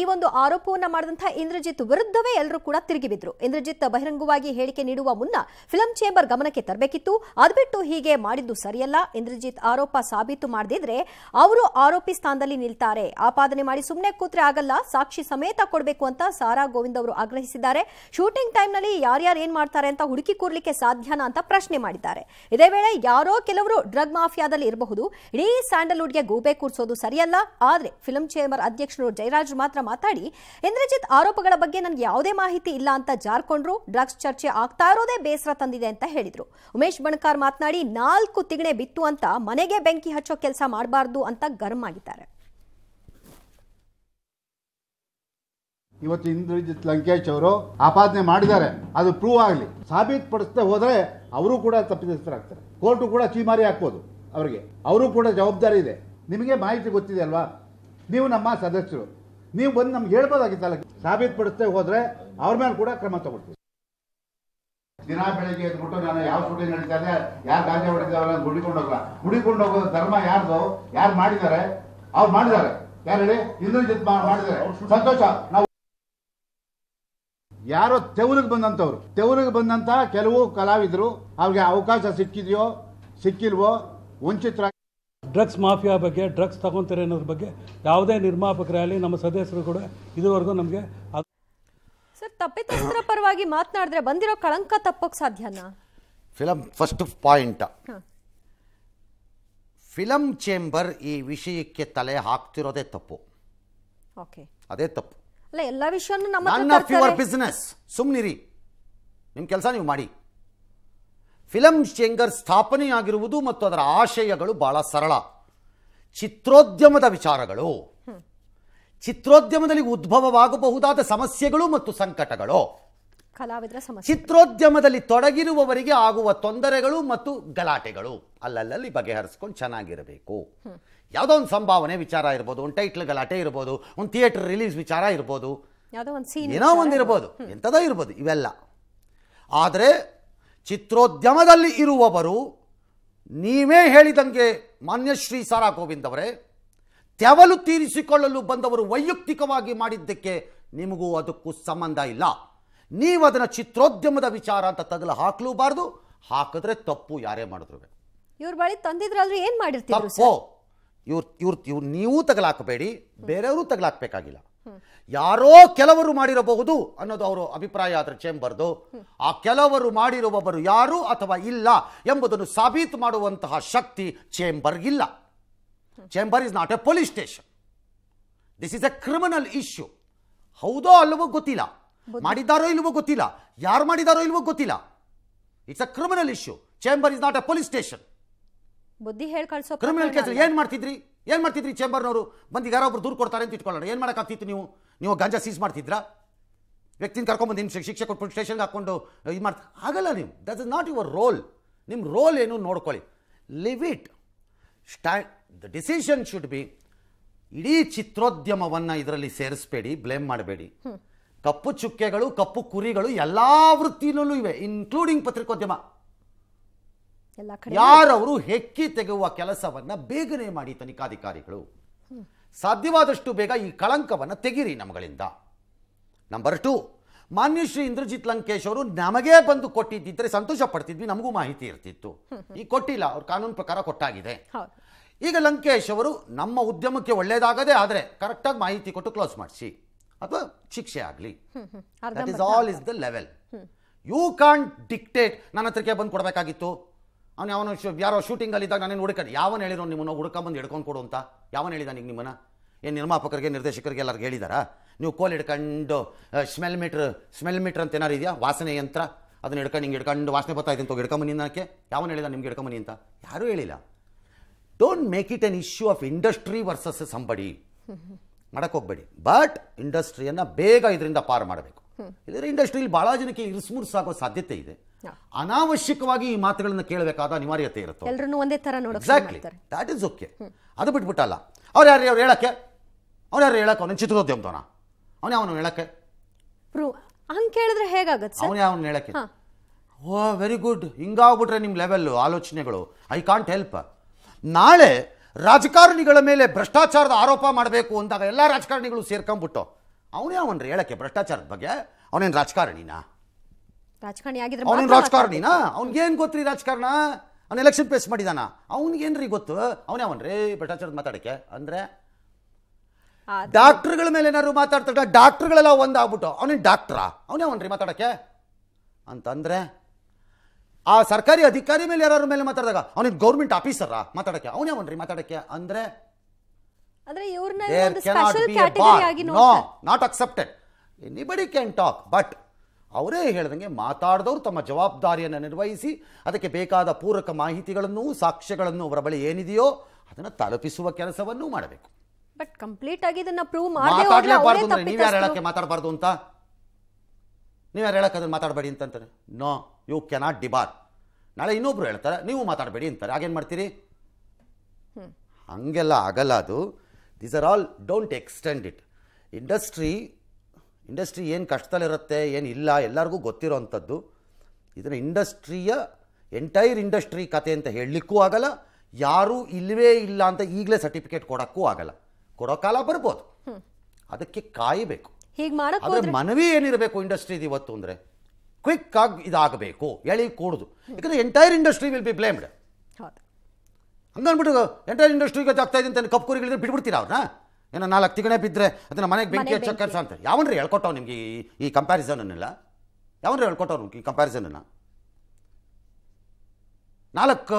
ಈ ಒಂದು ಆರೋಪವನ್ನ ಮಾಡಿದಂತಹ ಇಂದ್ರಜಿತ್ ವಿರುದ್ಧವೇ ಎಲ್ಲರೂ ಕೂಡ ತಿರುಗಿ ಬಿದ್ರು ಇಂದ್ರಜಿತ್ ಬಹಿರಂಗವಾಗಿ ಹೇಳಿಕೆ ನೀಡುವ ಮುನ್ನ ಫಿಲಂ ಚೇಂಬರ್ ಗಮನಕ್ಕೆ ತರಬೇಕಿತ್ತು ಅದ್ಬಿಟ್ಟು ಹೀಗೆ ಮಾಡಿದ್ದು ಸರಿಯಲ್ಲ ಇಂದ್ರಜಿತ್ ಆರೋಪ ಸಾಬೀತು ಮಾಡದಿದ್ರೆ ಅವರು ಆರೋಪ ಆರೋಪಿ ಸ್ಥಾನದಲ್ಲಿ ನಿಲ್ತಾರೆ ಆಪಾದನೆ ಮಾಡಿ ಸುಮ್ಮನೆ ಕೂತ್ರೆ ಆಗಲ್ಲ ಸಾಕ್ಷಿ ಸಮೇತ ಕೊಡಬೇಕು ಅಂತ ಸಾರಾ ಗೋವಿಂದ್ ಅವರು ಆಗ್ರಹಿಸಿದ್ದಾರೆ ಶೂಟಿಂಗ್ ಟೈಮ್ನಲ್ಲಿ ಯಾರ್ಯಾರು ಏನ್ ಮಾಡ್ತಾರೆ ಅಂತ ಹುಡುಕಿ ಕೂರ್ಲಿಕ್ಕೆ ಸಾಧ್ಯನಾ ಅಂತ ಪ್ರಶ್ನೆ ಮಾಡಿದ್ದಾರೆ ಇದೇ ವೇಳೆ ಯಾರೋ ಕೆಲವರು ಡ್ರಗ್ ಮಾಫಿಯಾದಲ್ಲಿ ಇರಬಹುದು ಇಡೀ ಸ್ಯಾಂಡಲ್ವುಡ್ಗೆ ಗೂಬೆ ಕೂರಿಸೋದು ಸರಿಯಲ್ಲ ಆದ್ರೆ ಫಿಲಂ ಚೇಂಬರ್ ಅಧ್ಯಕ್ಷರು ಜಯರಾಜ್ ಮಾತ್ರ ಮಾತಾಡಿ ಇಂದ್ರಜಿತ್ ಆರೋಪಗಳ ಬಗ್ಗೆ ನನಗೆ ಯಾವುದೇ ಮಾಹಿತಿ ಇಲ್ಲ ಅಂತ ಜಾರ್ಕೊಂಡ್ರು ಡ್ರಗ್ಸ್ ಚರ್ಚೆ ಆಗ್ತಾ ಇರೋದೇ ಬೇಸರ ತಂದಿದೆ ಅಂತ ಹೇಳಿದ್ರು ಉಮೇಶ್ ಬಣಕಾರ್ ಮಾತನಾಡಿ ನಾಲ್ಕು ತಿಗಣೆ ಬಿತ್ತು ಅಂತ ಮನೆಗೆ ಬೆಂಕಿ ಹಚ್ಚೋ ಕೆಲಸ ಮಾಡಬಾರ್ದು ಅಂತ ಗರ್ಮ ಆಗಿದ್ದಾರೆ ಇವತ್ತು ಇಂದ್ರಜಿತ್ ಲಂಕೇಶ್ ಅವರು ಆಪಾದನೆ ಮಾಡಿದ್ದಾರೆ ಅದು ಪ್ರೂವ್ ಆಗಲಿ ಪಡಿಸ್ತಾ ಹೋದರೆ ಅವರು ಕೂಡ ತಪ್ಪಿತಸ್ಥರಾಗ್ತಾರೆ ಕೋರ್ಟು ಕೂಡ ಚೀಮಾರಿ ಹಾಕ್ಬೋದು ಅವರಿಗೆ ಅವರು ಕೂಡ ಜವಾಬ್ದಾರಿ ಇದೆ ನಿಮಗೆ ಮಾಹಿತಿ ಗೊತ್ತಿದೆ ಅಲ್ವಾ ನೀವು ನಮ್ಮ ಸದಸ್ಯರು ನೀವು ಬಂದು ನಮ್ಗೆ ಹೇಳ್ಬೋದಾಗಿತ್ತಲ್ಲ ಸಾಬೀತುಪಡಿಸದೆ ಹೋದರೆ ಅವ್ರ ಮೇಲೆ ಕೂಡ ಕ್ರಮ ತಗೊಳ್ತೀವಿ ದಿನ ಬೆಳಗ್ಗೆ ಎದ್ಬಿಟ್ಟು ನಾನು ಯಾವ ಶೂಟಿಂಗ್ ನಡೀತಾರೆ ಯಾರು ಗಾಂಜಾ ಹೊಡೆದಿದ್ದಾರೆ ಗುಡಿಕೊಂಡು ಹೋಗಲ್ಲ ಗುಡಿಕೊಂಡು ಹೋಗೋದು ಧರ್ಮ ಯಾರ್ದು ಯಾರು ಮಾಡಿದ್ದಾರೆ ಅವ್ರು ಮಾಡಿದ್ದಾರೆ ಯಾರು ಹೇಳಿ ಇಂದ್ರ ಮಾಡಿದ್ದಾರೆ ಸಂತೋಷ ನಾವು ಯಾರೋ ತೆವಲಿಗೆ ಬಂದಂಥವ್ರು ತೆವಲಿಗೆ ಬಂದಂಥ ಕೆಲವು ಕಲಾವಿದರು ಅವ್ರಿಗೆ ಅವಕಾಶ ಸಿಕ್ಕಿದೆಯೋ ಸಿಕ್ಕಿಲ್ವೋ ವಂಚಿತರಾಗಿ ಡ್ರಗ್ಸ್ ಮಾಫಿಯಾ ಬಗ್ಗೆ ಡ್ರಗ್ಸ್ ತಗೊಂತಾರೆ ಅನ್ನೋದ್ರ ಬಗ್ಗೆ ಯಾವುದೇ ನಿರ್ಮಾಪಕರಾಗಲಿ ನಮ್ಮ ಸದಸ್ಯರು ಕೂಡ ಇದುವರೆಗೂ ನಮಗೆ ಸರ್ ತಪ್ಪಿತಸ್ತ್ರ ಪರವಾಗಿ ಮಾತನಾಡಿದ್ರೆ ಬಂದಿರೋ ಕಳಂಕ ತಪ್ಪಕ್ಕೆ ಸಾಧ್ಯನಾ film first point film chamber ಈ ವಿಷಯಕ್ಕೆ ತಲೆ ಹಾಕ್ತಿರೋದೇ ತಪ್ಪು ಓಕೆ ಅದೇ ತಪ್ಪು ಅಲ್ಲ ಎಲ್ಲ ವಿಷಯನೂ ನಮ್ಮ ನನ್ನ ಬಿಸ್ನೆಸ್ ಸುಮ್ಮನಿರಿ ನಿಮ್ಮ ಕೆಲಸ ನೀವು ಮಾಡಿ ಫಿಲಂ ಚೇಂಬರ್ ಸ್ಥಾಪನೆಯಾಗಿರುವುದು ಮತ್ತು ಅದರ ಆಶಯಗಳು ಬಹಳ ಸರಳ ಚಿತ್ರೋದ್ಯಮದ ವಿಚಾರಗಳು ಚಿತ್ರೋದ್ಯಮದಲ್ಲಿ ಉದ್ಭವವಾಗಬಹುದಾದ ಸಮಸ್ಯೆಗಳು ಮತ್ತು ಸಂಕಟಗಳು ಕಲಾವಿದರ ಸಮಸ್ಯೆ ಚಿತ್ರೋದ್ಯಮದಲ್ಲಿ ತೊಡಗಿರುವವರಿಗೆ ಆಗುವ ತೊಂದರೆಗಳು ಮತ್ತು ಗಲಾಟೆಗಳು ಅಲ್ಲಲ್ಲಿ ಬಗೆಹರಿಸ್ಕೊಂಡು ಚೆನ್ನಾಗಿರಬೇಕು ಯಾವುದೋ ಒಂದು ಸಂಭಾವನೆ ವಿಚಾರ ಇರ್ಬೋದು ಒಂದು ಟೈಟ್ಲ್ ಗಲಾಟೆ ಇರ್ಬೋದು ಒಂದು ಥಿಯೇಟರ್ ರಿಲೀಸ್ ವಿಚಾರ ಇರ್ಬೋದು ಏನೋ ಒಂದು ಇರ್ಬೋದು ಎಂಥದೋ ಇರ್ಬೋದು ಇವೆಲ್ಲ ಆದರೆ ಚಿತ್ರೋದ್ಯಮದಲ್ಲಿ ಇರುವವರು ನೀವೇ ಹೇಳಿದಂಗೆ ಮಾನ್ಯ ಶ್ರೀ ಸಾರಾ ಗೋವಿಂದ್ ಅವರೇ ತೆವಲು ತೀರಿಸಿಕೊಳ್ಳಲು ಬಂದವರು ವೈಯಕ್ತಿಕವಾಗಿ ಮಾಡಿದ್ದಕ್ಕೆ ನಿಮಗೂ ಅದಕ್ಕೂ ಸಂಬಂಧ ಇಲ್ಲ ನೀವು ಅದನ್ನು ಚಿತ್ರೋದ್ಯಮದ ವಿಚಾರ ಅಂತ ತಗಲು ಹಾಕಲೂಬಾರ್ದು ಹಾಕಿದ್ರೆ ತಪ್ಪು ಯಾರೇ ಮಾಡಿದ್ರು ಇವ್ರ ಬಳಿ ತಂದಿದ್ರಲ್ರಿ ಏನು ಮಾಡಿರ್ತೀವಿ ಓ ಇವ್ರ ಇವ್ರ ಇವ್ರು ನೀವು ತಗಲಾಕಬೇಡಿ ಬೇರೆಯವರು ತಗಲಾಕ್ಬೇಕಾಗಿಲ್ಲ ಯಾರೋ ಕೆಲವರು ಮಾಡಿರಬಹುದು ಅನ್ನೋದು ಅವರು ಅಭಿಪ್ರಾಯ ಆದರೆ ಚೇಂಬರ್ದು ಆ ಕೆಲವರು ಮಾಡಿರುವವರು ಯಾರು ಅಥವಾ ಇಲ್ಲ ಎಂಬುದನ್ನು ಸಾಬೀತು ಮಾಡುವಂತಹ ಶಕ್ತಿ ಚೇಂಬರ್ಗಿಲ್ಲ chamber is not a police station this is a criminal issue ಹೌದೋ ಅಲ್ಲವೋ ಗೊತ್ತಿಲ್ಲ ಮಾಡಿದ್ದಾರೋ ಇಲ್ವೋ ಗೊತ್ತಿಲ್ಲ ಯಾರು ಮಾಡಿದಾರೋ ಇಲ್ವೋ ಗೊತ್ತಿಲ್ಲ it's a criminal issue chamber is not a police station ಬುದ್ಧಿ ಹೇಳಿ ಕಳಿಸೋ ಕ್ರಿಮಿನಲ್ ಕೇಸ್ ಏನು ಮಾಡ್ತಿದ್ರಿ ಏನು ಮಾಡ್ತಿದ್ರಿ ಚೇಂಬರ್ನವರು ಬಂದು ಯಾರೊಬ್ರು ದೂರು ಕೊಡ್ತಾರೆ ಅಂತ ಇಟ್ಕೊಳ್ಳೋಣ ಏನು ಮಾಡೋಕ್ಕಾಗ್ತಿತ್ತು ನೀವು ನೀವು ಗಂಜಾ ಸೀಸ್ ಮಾಡ್ತಿದ್ರಾ ವ್ಯಕ್ತಿನ ಕರ್ಕೊಂಬಂದು ನಿಮ್ಮ ಶಿಕ್ಷೆ ಕೊಟ್ಬಿಟ್ಟು ಸ್ಟೇಷನ್ಗೆ ಹಾಕ್ಕೊಂಡು ಇದು ಮಾಡ್ತಾ ಆಗಲ್ಲ ನೀವು that is not your role ನಿಮ್ಮ ರೋಲ್ ಏನು ನೋಡ್ಕೊಳ್ಳಿ leave it stand the decision should be ಇಡೀ ಚಿತ್ರೋದ್ಯಮವನ್ನು ಇದರಲ್ಲಿ ಸೇರಿಸಬೇಡಿ ಬ್ಲೇಮ್ ಮಾಡಬೇಡಿ ಕಪ್ಪು ಚುಕ್ಕೆಗಳು ಕಪ್ಪು ಕುರಿಗಳು ಎಲ್ಲ ವೃತ್ತಿಯಲ್ಲೂ ಇವೆ ಇನ್ಕ್ಲೂಡಿಂಗ್ ಪತ್ರಿಕೋದ್ಯಮ ಯಾರವರು ಹೆಕ್ಕಿ ತೆಗೆಯುವ ಕೆಲಸವನ್ನು ಬೇಗನೆ ಮಾಡಿ ತನಿಖಾಧಿಕಾರಿಗಳು ಸಾಧ್ಯವಾದಷ್ಟು ಬೇಗ ಈ ಕಳಂಕವನ್ನು ತೆಗಿರಿ ನಮ್ಗಳಿಂದ ನಂಬರ್ ಟು ಮಾನ್ಯ ಶ್ರೀ ಇಂದ್ರಜಿತ್ ಲಂಕೇಶ್ ಅವರು ನಮಗೇ ಬಂದು ಕೊಟ್ಟಿದ್ದಿದ್ರೆ ಸಂತೋಷ ಪಡ್ತಿದ್ವಿ ನಮಗೂ ಮಾಹಿತಿ ಇರ್ತಿತ್ತು ಈ ಕೊಟ್ಟಿಲ್ಲ ಅವ್ರ ಕಾನೂನು ಪ್ರಕಾರ ಕೊಟ್ಟಾಗಿದೆ ಈಗ ಲಂಕೇಶ್ ಅವರು ನಮ್ಮ ಉದ್ಯಮಕ್ಕೆ ಒಳ್ಳೆಯದಾಗದೇ ಆದರೆ ಕರೆಕ್ಟಾಗಿ ಮಾಹಿತಿ ಕೊಟ್ಟು ಕ್ಲೋಸ್ ಮಾಡಿಸಿ ಅಥವಾ ಶಿಕ್ಷೆ ಆಗಲಿ that is all is the level you can't dictate ನನ್ನ ಹತ್ರಕ್ಕೆ ಬಂದು ಕೊಡಬೇಕಾಗಿತ್ತು ಅವನು ಯಾವನು ಯಾರೋ ಶೂಟಿಂಗಲ್ಲಿ ಇದ್ದಾಗ ನಾನೇನು ಹುಡುಕಿ ಯಾವನು ಹೇಳಿರೋ ನಿಮ್ಮನ್ನು ಹುಡ್ಕಂಬಂದು ಹಿಡ್ಕೊಂಡು ಕೊಡು ಅಂತ ಯಾವನು ಹೇಳಿದ ಈಗ ನಿಮ್ಮನ್ನು ಏನು ನಿರ್ಮಾಪಕರಿಗೆ ನಿರ್ದೇಶಕರಿಗೆ ಎಲ್ಲರಿಗೂ ಹೇಳಿದಾರಾ ನೀವು ಕೋಲ್ ಹಿಡ್ಕೊಂಡು ಸ್ಮೆಲ್ ಮೀಟ್ರ್ ಸ್ಮೆಲ್ ಮೀಟ್ರ್ ಅಂತ ಏನಾರು ಇದೆಯಾ ವಾಸನೆ ಯಂತ್ರ ಅದನ್ನ ಹಿಡ್ಕೊಂಡು ಹಿಂಗೆ ಹಿಡ್ಕೊಂಡು ವಾಸನೆ ಬರ್ತಾ ಅಂತ ಹೋಗಿ ಹಿಡ್ಕೊಂಬನಿ ಅನ್ನಕ್ಕೆ ಯಾವನು ಹೇಳಿದ ನಿಮ್ಗೆ ಹಿಡ್ಕೊಂಬನಿ ಅಂತ ಯಾರೂ ಹೇಳಿಲ್ಲ don't make it an issue of industry versus somebody ಮಾಡಕ್ಕೆ ಹೋಗಬೇಡಿ ಬಟ್ ಇಂಡಸ್ಟ್ರಿಯನ್ನು ಬೇಗ ಇದರಿಂದ ಪಾರು ಮಾಡಬೇಕು ಇಲ್ಲದ್ರೆ ಇಂಡಸ್ಟ್ರಿಯಲ್ಲಿ ಭಾಳ ಜನಕ್ಕೆ ಇರುಸ್ಮುರ್ಸಾಗೋ ಸಾಧ್ಯತೆ ಇದೆ ಅನಾವಶ್ಯಕವಾಗಿ ಈ ಮಾತುಗಳನ್ನು ಕೇಳಬೇಕಾದ ಅನಿವಾರ್ಯತೆ ಇರುತ್ತೆ ಎಲ್ಲರೂ ಒಂದೇ ತರ ನೋಡಿ ಎಕ್ಸಾಕ್ಟ್ಲಿ ದಾಟ್ ಇಸ್ ಓಕೆ ಅದು ಬಿಟ್ಬಿಟ್ಟಲ್ಲ ಅವ್ರು ಯಾರು ಅವ್ರು ಹೇಳಕ್ಕೆ ಅವ್ರು ಯಾರು ಹೇಳಕ್ಕೆ ಅವನ ಚಿತ್ರೋದ್ಯಮದವನ ಅವನೇ ಅವನು ಹೇಳಕ್ಕೆ ಹಂಗೆ ಕೇಳಿದ್ರೆ ಹೇಗಾಗುತ್ತೆ ಅವನೇ ಅವನು ಹೇಳಕ್ಕೆ ಓ ವೆರಿ ಗುಡ್ ಹಿಂಗಾಗ್ಬಿಟ್ರೆ ನಿಮ್ಮ ಲೆವೆಲ್ಲು ಆಲೋಚನೆಗಳು ಐ ಕಾಂಟ್ ಹೆಲ್ಪ್ ನಾಳೆ ರಾಜಕಾರಣಿಗಳ ಮೇಲೆ ಭ್ರಷ್ಟಾಚಾರದ ಆರೋಪ ಮಾಡಬೇಕು ಅಂದಾಗ ಎಲ್ಲ ರಾಜಕಾರಣಿಗಳು ಸೇರ್ಕೊಂಡ್ಬಿಟ್ಟು ಅವನೇ ಅವನ್ರಿ ಹೇಳಕ್ಕೆ ಭ್ರಷ್ಟಾಚಾರದ ಬಗ್ಗೆ ಅವನೇನು ರಾಜಕಾರಣಿನಾ ಅವನ ರಾಜಕಾರಣಿನಾ ಅವ್ನಿಗೇನು ಗೊತ್ತ್ರಿ ರಾಜಕಾರಣ ಅವ್ನು ಎಲೆಕ್ಷನ್ ಪೇಸ್ ಮಾಡಿದಾನ ಅವ್ನಿಗೇನ್ರಿ ಗೊತ್ತು ಅವನೇ ಅವನ್ರಿ ಭ್ರಷ್ಟಾಚಾರದ ಮಾತಾಡಕ್ಕೆ ಅಂದ್ರೆ ಡಾಕ್ಟರ್ಗಳ ಮೇಲೆ ಏನಾದ್ರು ಮಾತಾಡ್ತಾರೆ ಡಾಕ್ಟರ್ಗಳೆಲ್ಲ ಒಂದಾಗ್ಬಿಟ್ಟು ಅವನೇನು ಡಾಕ್ಟ್ರಾ ಅವನೇ ಅವನ್ರಿ ಮಾತಾಡಕ್ಕೆ ಅಂತಂದ್ರೆ ಆ ಸರ್ಕಾರಿ ಅಧಿಕಾರಿ ಮೇಲೆ ಯಾರು ಮೇಲೆ ಮಾತಾಡಿದಾಗ ಅವನಿಗೆ ಗೌರ್ಮೆಂಟ್ ಆಫೀಸರ ಮಾತಾಡಕ್ಕೆ ಅವನೇ ಅವನ್ರಿ ಮಾತಾಡಕ್ಕೆ ಅಂದ್ರೆ not accepted anybody can talk but ಅವರೇ ಹೇಳ್ದಂಗೆ ಮಾತಾಡಿದವರು ತಮ್ಮ ಜವಾಬ್ದಾರಿಯನ್ನು ನಿರ್ವಹಿಸಿ ಅದಕ್ಕೆ ಬೇಕಾದ ಪೂರಕ ಮಾಹಿತಿಗಳನ್ನು ಸಾಕ್ಷ್ಯಗಳನ್ನು ಅವರ ಬಳಿ ಏನಿದೆಯೋ ಅದನ್ನು ತಲುಪಿಸುವ ಕೆಲಸವನ್ನು ಮಾಡಬೇಕು ಬಟ್ ಕಂಪ್ಲೀಟ್ ಆಗಿ ಇದನ್ನ ಪ್ರೂವ್ ಮಾಡಬಾರ್ದು ಹೇಳಕ್ಕೆ ಮಾತಾಡಬಾರ್ದು ಅಂತ ನೀವು ಯಾರು ಹೇಳಕ್ಕೆ ಅದನ್ನು ಮಾತಾಡಬೇಡಿ ಅಂತಂತಾರೆ ನೋ ಯು ಕೆನಾಟ್ ಡಿಬಾರ್ ನಾಳೆ ಇನ್ನೊಬ್ರು ಹೇಳ್ತಾರೆ ನೀವು ಮಾತಾಡಬೇಡಿ ಅಂತಾರೆ ಹಾಗೇನು ಮಾಡ್ತೀರಿ ಹಂಗೆಲ್ಲ ಆಗಲ್ಲ ಅದು these are all don't extend it industry industry ಏನು ಕಷ್ಟದಲ್ಲಿರುತ್ತೆ ಏನು ಇಲ್ಲ ಎಲ್ಲರಿಗೂ ಗೊತ್ತಿರೋ ಅಂಥದ್ದು ಇದನ್ನು ಇಂಡಸ್ಟ್ರಿಯ ಎಂಟೈರ್ ಇಂಡಸ್ಟ್ರಿ ಕತೆ ಅಂತ ಹೇಳಲಿಕ್ಕೂ ಆಗಲ್ಲ ಯಾರೂ ಇಲ್ಲವೇ ಇಲ್ಲ ಅಂತ ಈಗಲೇ ಸರ್ಟಿಫಿಕೇಟ್ ಕೊಡೋಕ್ಕೂ ಆಗಲ್ಲ ಕೊಡೋ ಕಾಲ ಬರ್ಬೋದು ಅದಕ್ಕೆ ಕಾಯಬೇಕು ಹೀಗೆ ಮಾಡೋದು ಮನವಿ ಏನಿರಬೇಕು ಇಂಡಸ್ಟ್ರೀದು ಇವತ್ತು ಅಂದರೆ ಕ್ವಿಕ್ ಆಗಿ ಇದಾಗಬೇಕು ಎಳಿ ಕೂಡುದು ಯಾಕಂದರೆ entire industry will be blamed ಹಂಗನ್ಬಿಟ್ಟು ಎಂಟೈರ್ ಇಂಡಸ್ಟ್ರಿಗೆ ಆಗ್ತಾ ಇದೆ ಅಂತ ಕಪ್ಪು ಕುರಿಗಳಿದ್ರೆ ಬಿಟ್ಬಿಡ್ತೀರಾ ಅವ್ರನ್ನ ಏನೋ ನಾಲ್ಕು ತಿಗಣೆ ಬಿದ್ದರೆ ಅದನ್ನು ಮನೆಗೆ ಬೆಂಕಿ ಹಚ್ಚೋ ಕೆಲಸ ಅಂತ ಯಾವನ್ರಿ ಹೇಳ್ಕೊಟ್ಟವ್ ನಿಮಗೆ ಈ ಅನ್ನೆಲ್ಲ ಯಾವನ್ರಿ ಹೇಳ್ಕೊಟ್ಟವ್ ಈ ಕಂಪ್ಯಾರಿಸನನ್ನು ನಾಲ್ಕು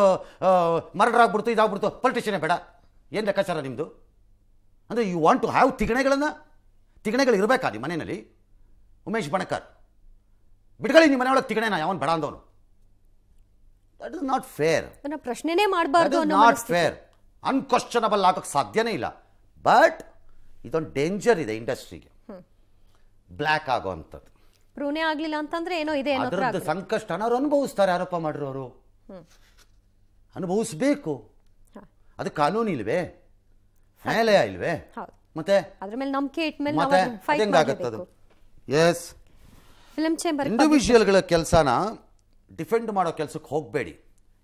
ಮರ್ಡರ್ ಆಗ್ಬಿಡ್ತು ಇದಾಗ್ಬಿಡ್ತು ಪೊಲಿಟಿಷಿಯನೇ ಬೇಡ ಏನು ಲೆಕ್ಕಾಚಾರ ನಿಮ್ಮದು ಅಂದರೆ ಯು ವಾಂಟ್ ಟು ಹ್ಯಾವ್ ತಿಗಣೆಗಳನ್ನು ತಿಗಣೆಗಳು ಇರಬೇಕಾ ನಿಮ್ಮ ಮನೆಯಲ್ಲಿ ಉಮೇಶ್ ಬಣಕರ್ ಬಿಡ್ಗಳಿ ನಿಮ್ಮ ಮನೆಯೊಳಗೆ ತಿಗಣೆನ ಯಾವ ಬಡ ಅಂದವನು ದಟ್ ಇಸ್ ನಾಟ್ ಫೇರ್ ಪ್ರಶ್ನೆನೇ ಮಾಡಬಾರ್ದು ನಾಟ್ ಫೇರ್ ಅನ್ಕ್ವಶನಬಲ್ ಆಗೋಕ್ಕೆ ಸಾಧ್ಯನೇ ಇಲ್ಲ ಬಟ್ ಇದೊಂದು ಡೇಂಜರ್ ಇದೆ ಇಂಡಸ್ಟ್ರಿಗೆ ಬ್ಲ್ಯಾಕ್ ಆಗೋ ಅಂಥದ್ದು ಆಗಲಿಲ್ಲ ಅಂತಂದ್ರೆ ಏನೋ ಇದೆ ಅದರದ್ದು ಸಂಕಷ್ಟ ಅವರು ಅನುಭವಿಸ್ತಾರೆ ಆರೋಪ ಮಾಡಿರೋರು ಅನುಭವಿಸ್ಬೇಕು ಅದು ಕಾನೂನು ಇಲ್ವೇ ನ್ಯಾಯಾಲಯ ಇಲ್ವೇ ಮತ್ತೆ ಅದರ ಮೇಲೆ ನಂಬಿಕೆ ಇಟ್ಟ ಮೇಲೆ ಮತ್ತೆ ಹೆಂಗಾಗತ್ತೆ ಅದು ಎಸ್ ಫಿಲಂ ಚೇಂಬರ್ ಇಂಡಿವಿಜುವಲ್ಗಳ ಕೆಲಸನ ಡಿಫೆಂಡ್ ಮಾಡೋ ಕೆಲಸಕ್ಕೆ ಹೋಗಬೇಡಿ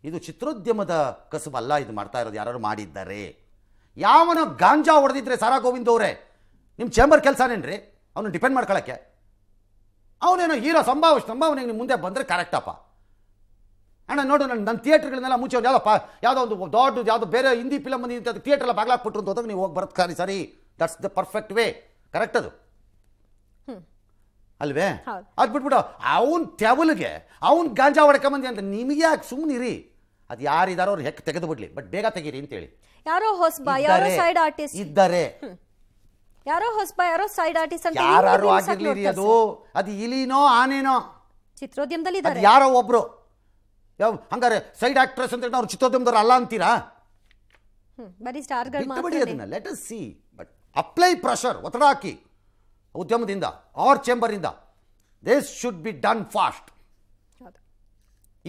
ಇದು ಚಿತ್ರೋದ್ಯಮದ ಕಸಬಲ್ಲ ಇದು ಮಾಡ್ತಾ ಇರೋದು ಯಾರು ಮಾಡಿದ್ದಾರೆ ಯಾವನ ಗಾಂಜಾ ಹೊಡೆದಿದ್ರೆ ಸಾರಾ ಗೋವಿಂದ್ ಅವರೇ ನಿಮ್ಮ ಚೇಂಬರ್ ಕೆಲಸನೇನ್ರಿ ಅವನು ಡಿಪೆಂಡ್ ಮಾಡ್ಕೊಳಕ್ಕೆ ಅವನೇನೋ ಹೀರೋ ಸಂಭಾವ ಸಂಭಾವನೆ ನಿಮ್ಮ ಮುಂದೆ ಬಂದರೆ ಕರೆಕ್ಟಪ್ಪ ಅಣ್ಣ ನೋಡು ನನ್ನ ನನ್ನ ಥಿಯೇಟ್ರ್ಗಳನ್ನೆಲ್ಲ ಮುಂಚೆ ಯಾವುದಪ್ಪ ಯಾವುದೋ ಒಂದು ದೊಡ್ಡ ಯಾವುದೋ ಬೇರೆ ಹಿಂದಿ ಫಿಲಮ್ ಬಂದಿದ್ದ ಥಿಯೇಟ್ರಲ್ಲ ಬಾಗ್ಲಾಕ್ಬಿಟ್ರು ಅಂತ ಹೋದಾಗ ನೀವು ಹೋಗಿ ಬರ್ತಾರೆ ಸರಿ that's the perfect way correct ಅದು ಅಲ್ವೇ ಅದು ಬಿಟ್ಬಿಟ್ಟು ಅವನ ತೆವಲಿಗೆ ಅವನ ಗಾಂಜಾ ಹೊಡ್ಕೊಂಬಂದಿ ಅಂತ ನಿಮಗೆ ಯಾಕೆ ಸುಮ್ಮನಿರಿ ಅದು ಯಾರಿದಾರೋ ಅವ್ರು ಹೆಕ್ ತೆಗೆದು ಬಿಡ್ಲಿ ಬಟ್ ಬೇಗ ತೆಗೀರಿ ಅಂತೇಳಿ ಯಾರೋ ಹೊಸಬ ಯಾರೋ ಸೈಡ್ ಆರ್ಟಿಸ್ಟ್ ಇದ್ದಾರೆ ಯಾರೋ ಹೊಸಬ ಯಾರೋ ಸೈಡ್ ಆರ್ಟಿಸ್ಟ್ ಅಂತ ಯಾರು ಆಗಿರ್ಲಿ ಅದು ಅದು ಇಲಿನೋ ಆನೇನೋ ಚಿತ್ರೋದ್ಯಮದಲ್ಲಿ ಇದ್ದಾರೆ ಯಾರೋ ಒಬ್ರು ಯಾವ ಹಂಗಾರೆ ಸೈಡ್ ಆಕ್ಟ್ರೆಸ್ ಅಂತ ಹೇಳಿ ಅವರು ಚಿತ್ರೋದ್ಯಮದವರು ಅಲ್ಲ ಅಂತೀರಾ ಬರೀ ಸ್ಟಾರ್ ಬಿಡಿ ಅದನ್ನ let us see apply pressure ಒತ್ತಡ ಹಾಕಿ ಉದ್ಯಮದಿಂದ ಆರ್ ಚೇಂಬರಿಂದ this should be done fast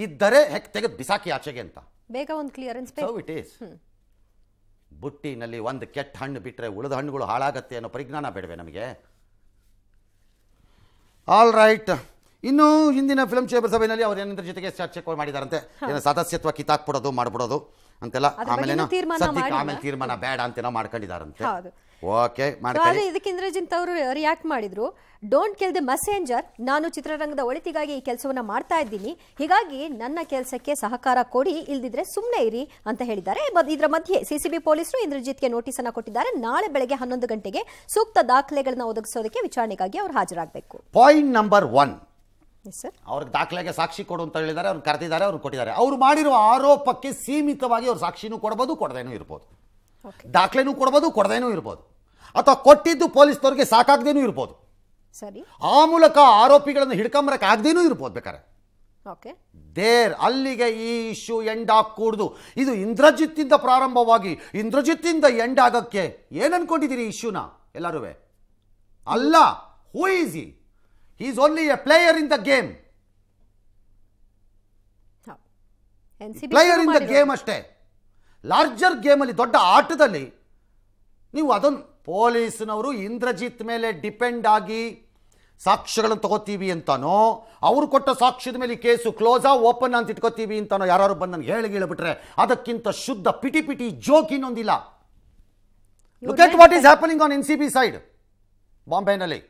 ಇದ್ದರೆ ಹೆಕ್ ತೆಗೆದು ಬಿಸಾಕಿ ಆಚೆಗೆ ಅಂತ ಬೇಗ ಒಂದು ಕ್ಲಿಯರೆನ್ಸ್ ಇಟ್ ಈಸ್ ಬುಟ್ಟಿನಲ್ಲಿ ಒಂದು ಕೆಟ್ಟ ಹಣ್ಣು ಬಿಟ್ಟರೆ ಉಳಿದ ಹಣ್ಣುಗಳು ಹಾಳಾಗತ್ತೆ ಅನ್ನೋ ಪರಿಜ್ಞಾನ ಬೇಡವೆ ನಮಗೆ ಆಲ್ ರೈಟ್ ಇನ್ನು ಹಿಂದಿನ ಫಿಲ್ಮ್ ಚೇಬರ್ ಸಭೆಯಲ್ಲಿ ಅವರು ಏನಿದ್ರ ಜೊತೆಗೆ ಚರ್ಚೆ ಮಾಡಿದಾರಂತೆ ಏನೋ ಸದಸ್ಯತ್ವ ಕಿತ್ತಾಕ್ಬಿಡೋದು ಮಾಡ್ಬಿಡೋದು ಅಂತೆಲ್ಲ ಆಮೇಲೆ ಆಮೇಲೆ ತೀರ್ಮಾನ ಬೇಡ ಅಂತೇನೋ ಮಾಡ್ಕೊಂಡಿದಾರಂತೆ ಓಕೆ ಆದ್ರೆ ಇದಕ್ಕೆ ಇಂದ್ರಜಿತ್ ಅವರು ರಿಯಾಕ್ಟ್ ಮಾಡಿದ್ರು ಡೋಂಟ್ ಕೆಲ್ ದಿ ಮೆಸೇಂಜರ್ ನಾನು ಚಿತ್ರರಂಗದ ಒಳಿತಿಗಾಗಿ ಈ ಕೆಲಸವನ್ನ ಮಾಡ್ತಾ ಇದ್ದೀನಿ ಹೀಗಾಗಿ ನನ್ನ ಕೆಲಸಕ್ಕೆ ಸಹಕಾರ ಕೊಡಿ ಇಲ್ದಿದ್ರೆ ಸುಮ್ಮನೆ ಇರಿ ಅಂತ ಹೇಳಿದ್ದಾರೆ ಇದರ ಮಧ್ಯೆ ಸಿಸಿಬಿ ಪೊಲೀಸರು ಗೆ ನೋಟಿಸ್ ಅನ್ನ ಕೊಟ್ಟಿದ್ದಾರೆ ನಾಳೆ ಬೆಳಗ್ಗೆ ಹನ್ನೊಂದು ಗಂಟೆಗೆ ಸೂಕ್ತ ದಾಖಲೆಗಳನ್ನ ಒದಗಿಸೋದಕ್ಕೆ ವಿಚಾರಣೆಗಾಗಿ ಅವರು ಹಾಜರಾಗಬೇಕು ಪಾಯಿಂಟ್ ನಂಬರ್ ಒನ್ ಅವ್ರಿಗೆ ದಾಖಲೆಗೆ ಸಾಕ್ಷಿ ಕೊಡು ಅಂತ ಹೇಳಿದ್ದಾರೆ ಅವ್ರು ಕರೆದಿದ್ದಾರೆ ಅವ್ರು ಕೊಟ್ಟಿದ್ದಾರೆ ಅವ್ರು ಮಾಡಿರುವ ಆರೋಪಕ್ಕೆ ಸೀಮಿತವಾಗಿ ಅವ್ರು ಸಾಕ್ಷಿನೂ ಕೊಡಬಹುದು ಕೊಡದೇನೂ ಇರಬಹುದು ದಾಖಲೆನೂ ಕೊಡ್ಬೋದು ಕೊಡದೇನೂ ಇರ್ಬೋದು ಅಥವಾ ಕೊಟ್ಟಿದ್ದು ಪೊಲೀಸ್ನವ್ರಿಗೆ ಸಾಕಾಗದೇನೂ ಇರ್ಬೋದು ಸರಿ ಆ ಮೂಲಕ ಆರೋಪಿಗಳನ್ನು ಹಿಡ್ಕೊಂಬರಕ್ಕೆ ಆಗದೇನೂ ಇರ್ಬೋದು ಬೇಕಾರೆ ದೇರ್ ಅಲ್ಲಿಗೆ ಈ ಇಶ್ಯೂ ಎಂಡ್ ಹಾಕೂಡ್ದು ಇದು ಇಂದ್ರಜಿತ್ತಿಂದ ಪ್ರಾರಂಭವಾಗಿ ಇಂದ್ರಜಿತ್ತಿಂದ ಎಂಡ್ ಆಗಕ್ಕೆ ಏನು ಅನ್ಕೊಂಡಿದ್ದೀರಿ ಇಶ್ಯೂನ ಎಲ್ಲರೂ ಅಲ್ಲ ಹೂ ಈಸ್ ಈ is only a player in the game player in the game ಅಷ್ಟೇ ಲಾರ್ಜರ್ ಗೇಮಲ್ಲಿ ದೊಡ್ಡ ಆಟದಲ್ಲಿ ನೀವು ಅದನ್ನು ಪೊಲೀಸ್ನವರು ಇಂದ್ರಜಿತ್ ಮೇಲೆ ಡಿಪೆಂಡ್ ಆಗಿ ಸಾಕ್ಷ್ಯಗಳನ್ನು ತಗೋತೀವಿ ಅಂತಾನೋ ಅವರು ಕೊಟ್ಟ ಸಾಕ್ಷ್ಯದ ಮೇಲೆ ಕೇಸು ಆ ಓಪನ್ ಅಂತ ಇಟ್ಕೋತೀವಿ ಅಂತಾನೋ ಯಾರು ಬಂದು ನನಗೆ ಹೇಳಿ ಹೇಳಿಬಿಟ್ರೆ ಅದಕ್ಕಿಂತ ಶುದ್ಧ ಪಿಟಿ ಪಿಟಿ ಜೋಕ್ ಇನ್ನೊಂದಿಲ್ಲ look what is happening on N C B side ಬಾಂಬೆನಲ್ಲಿ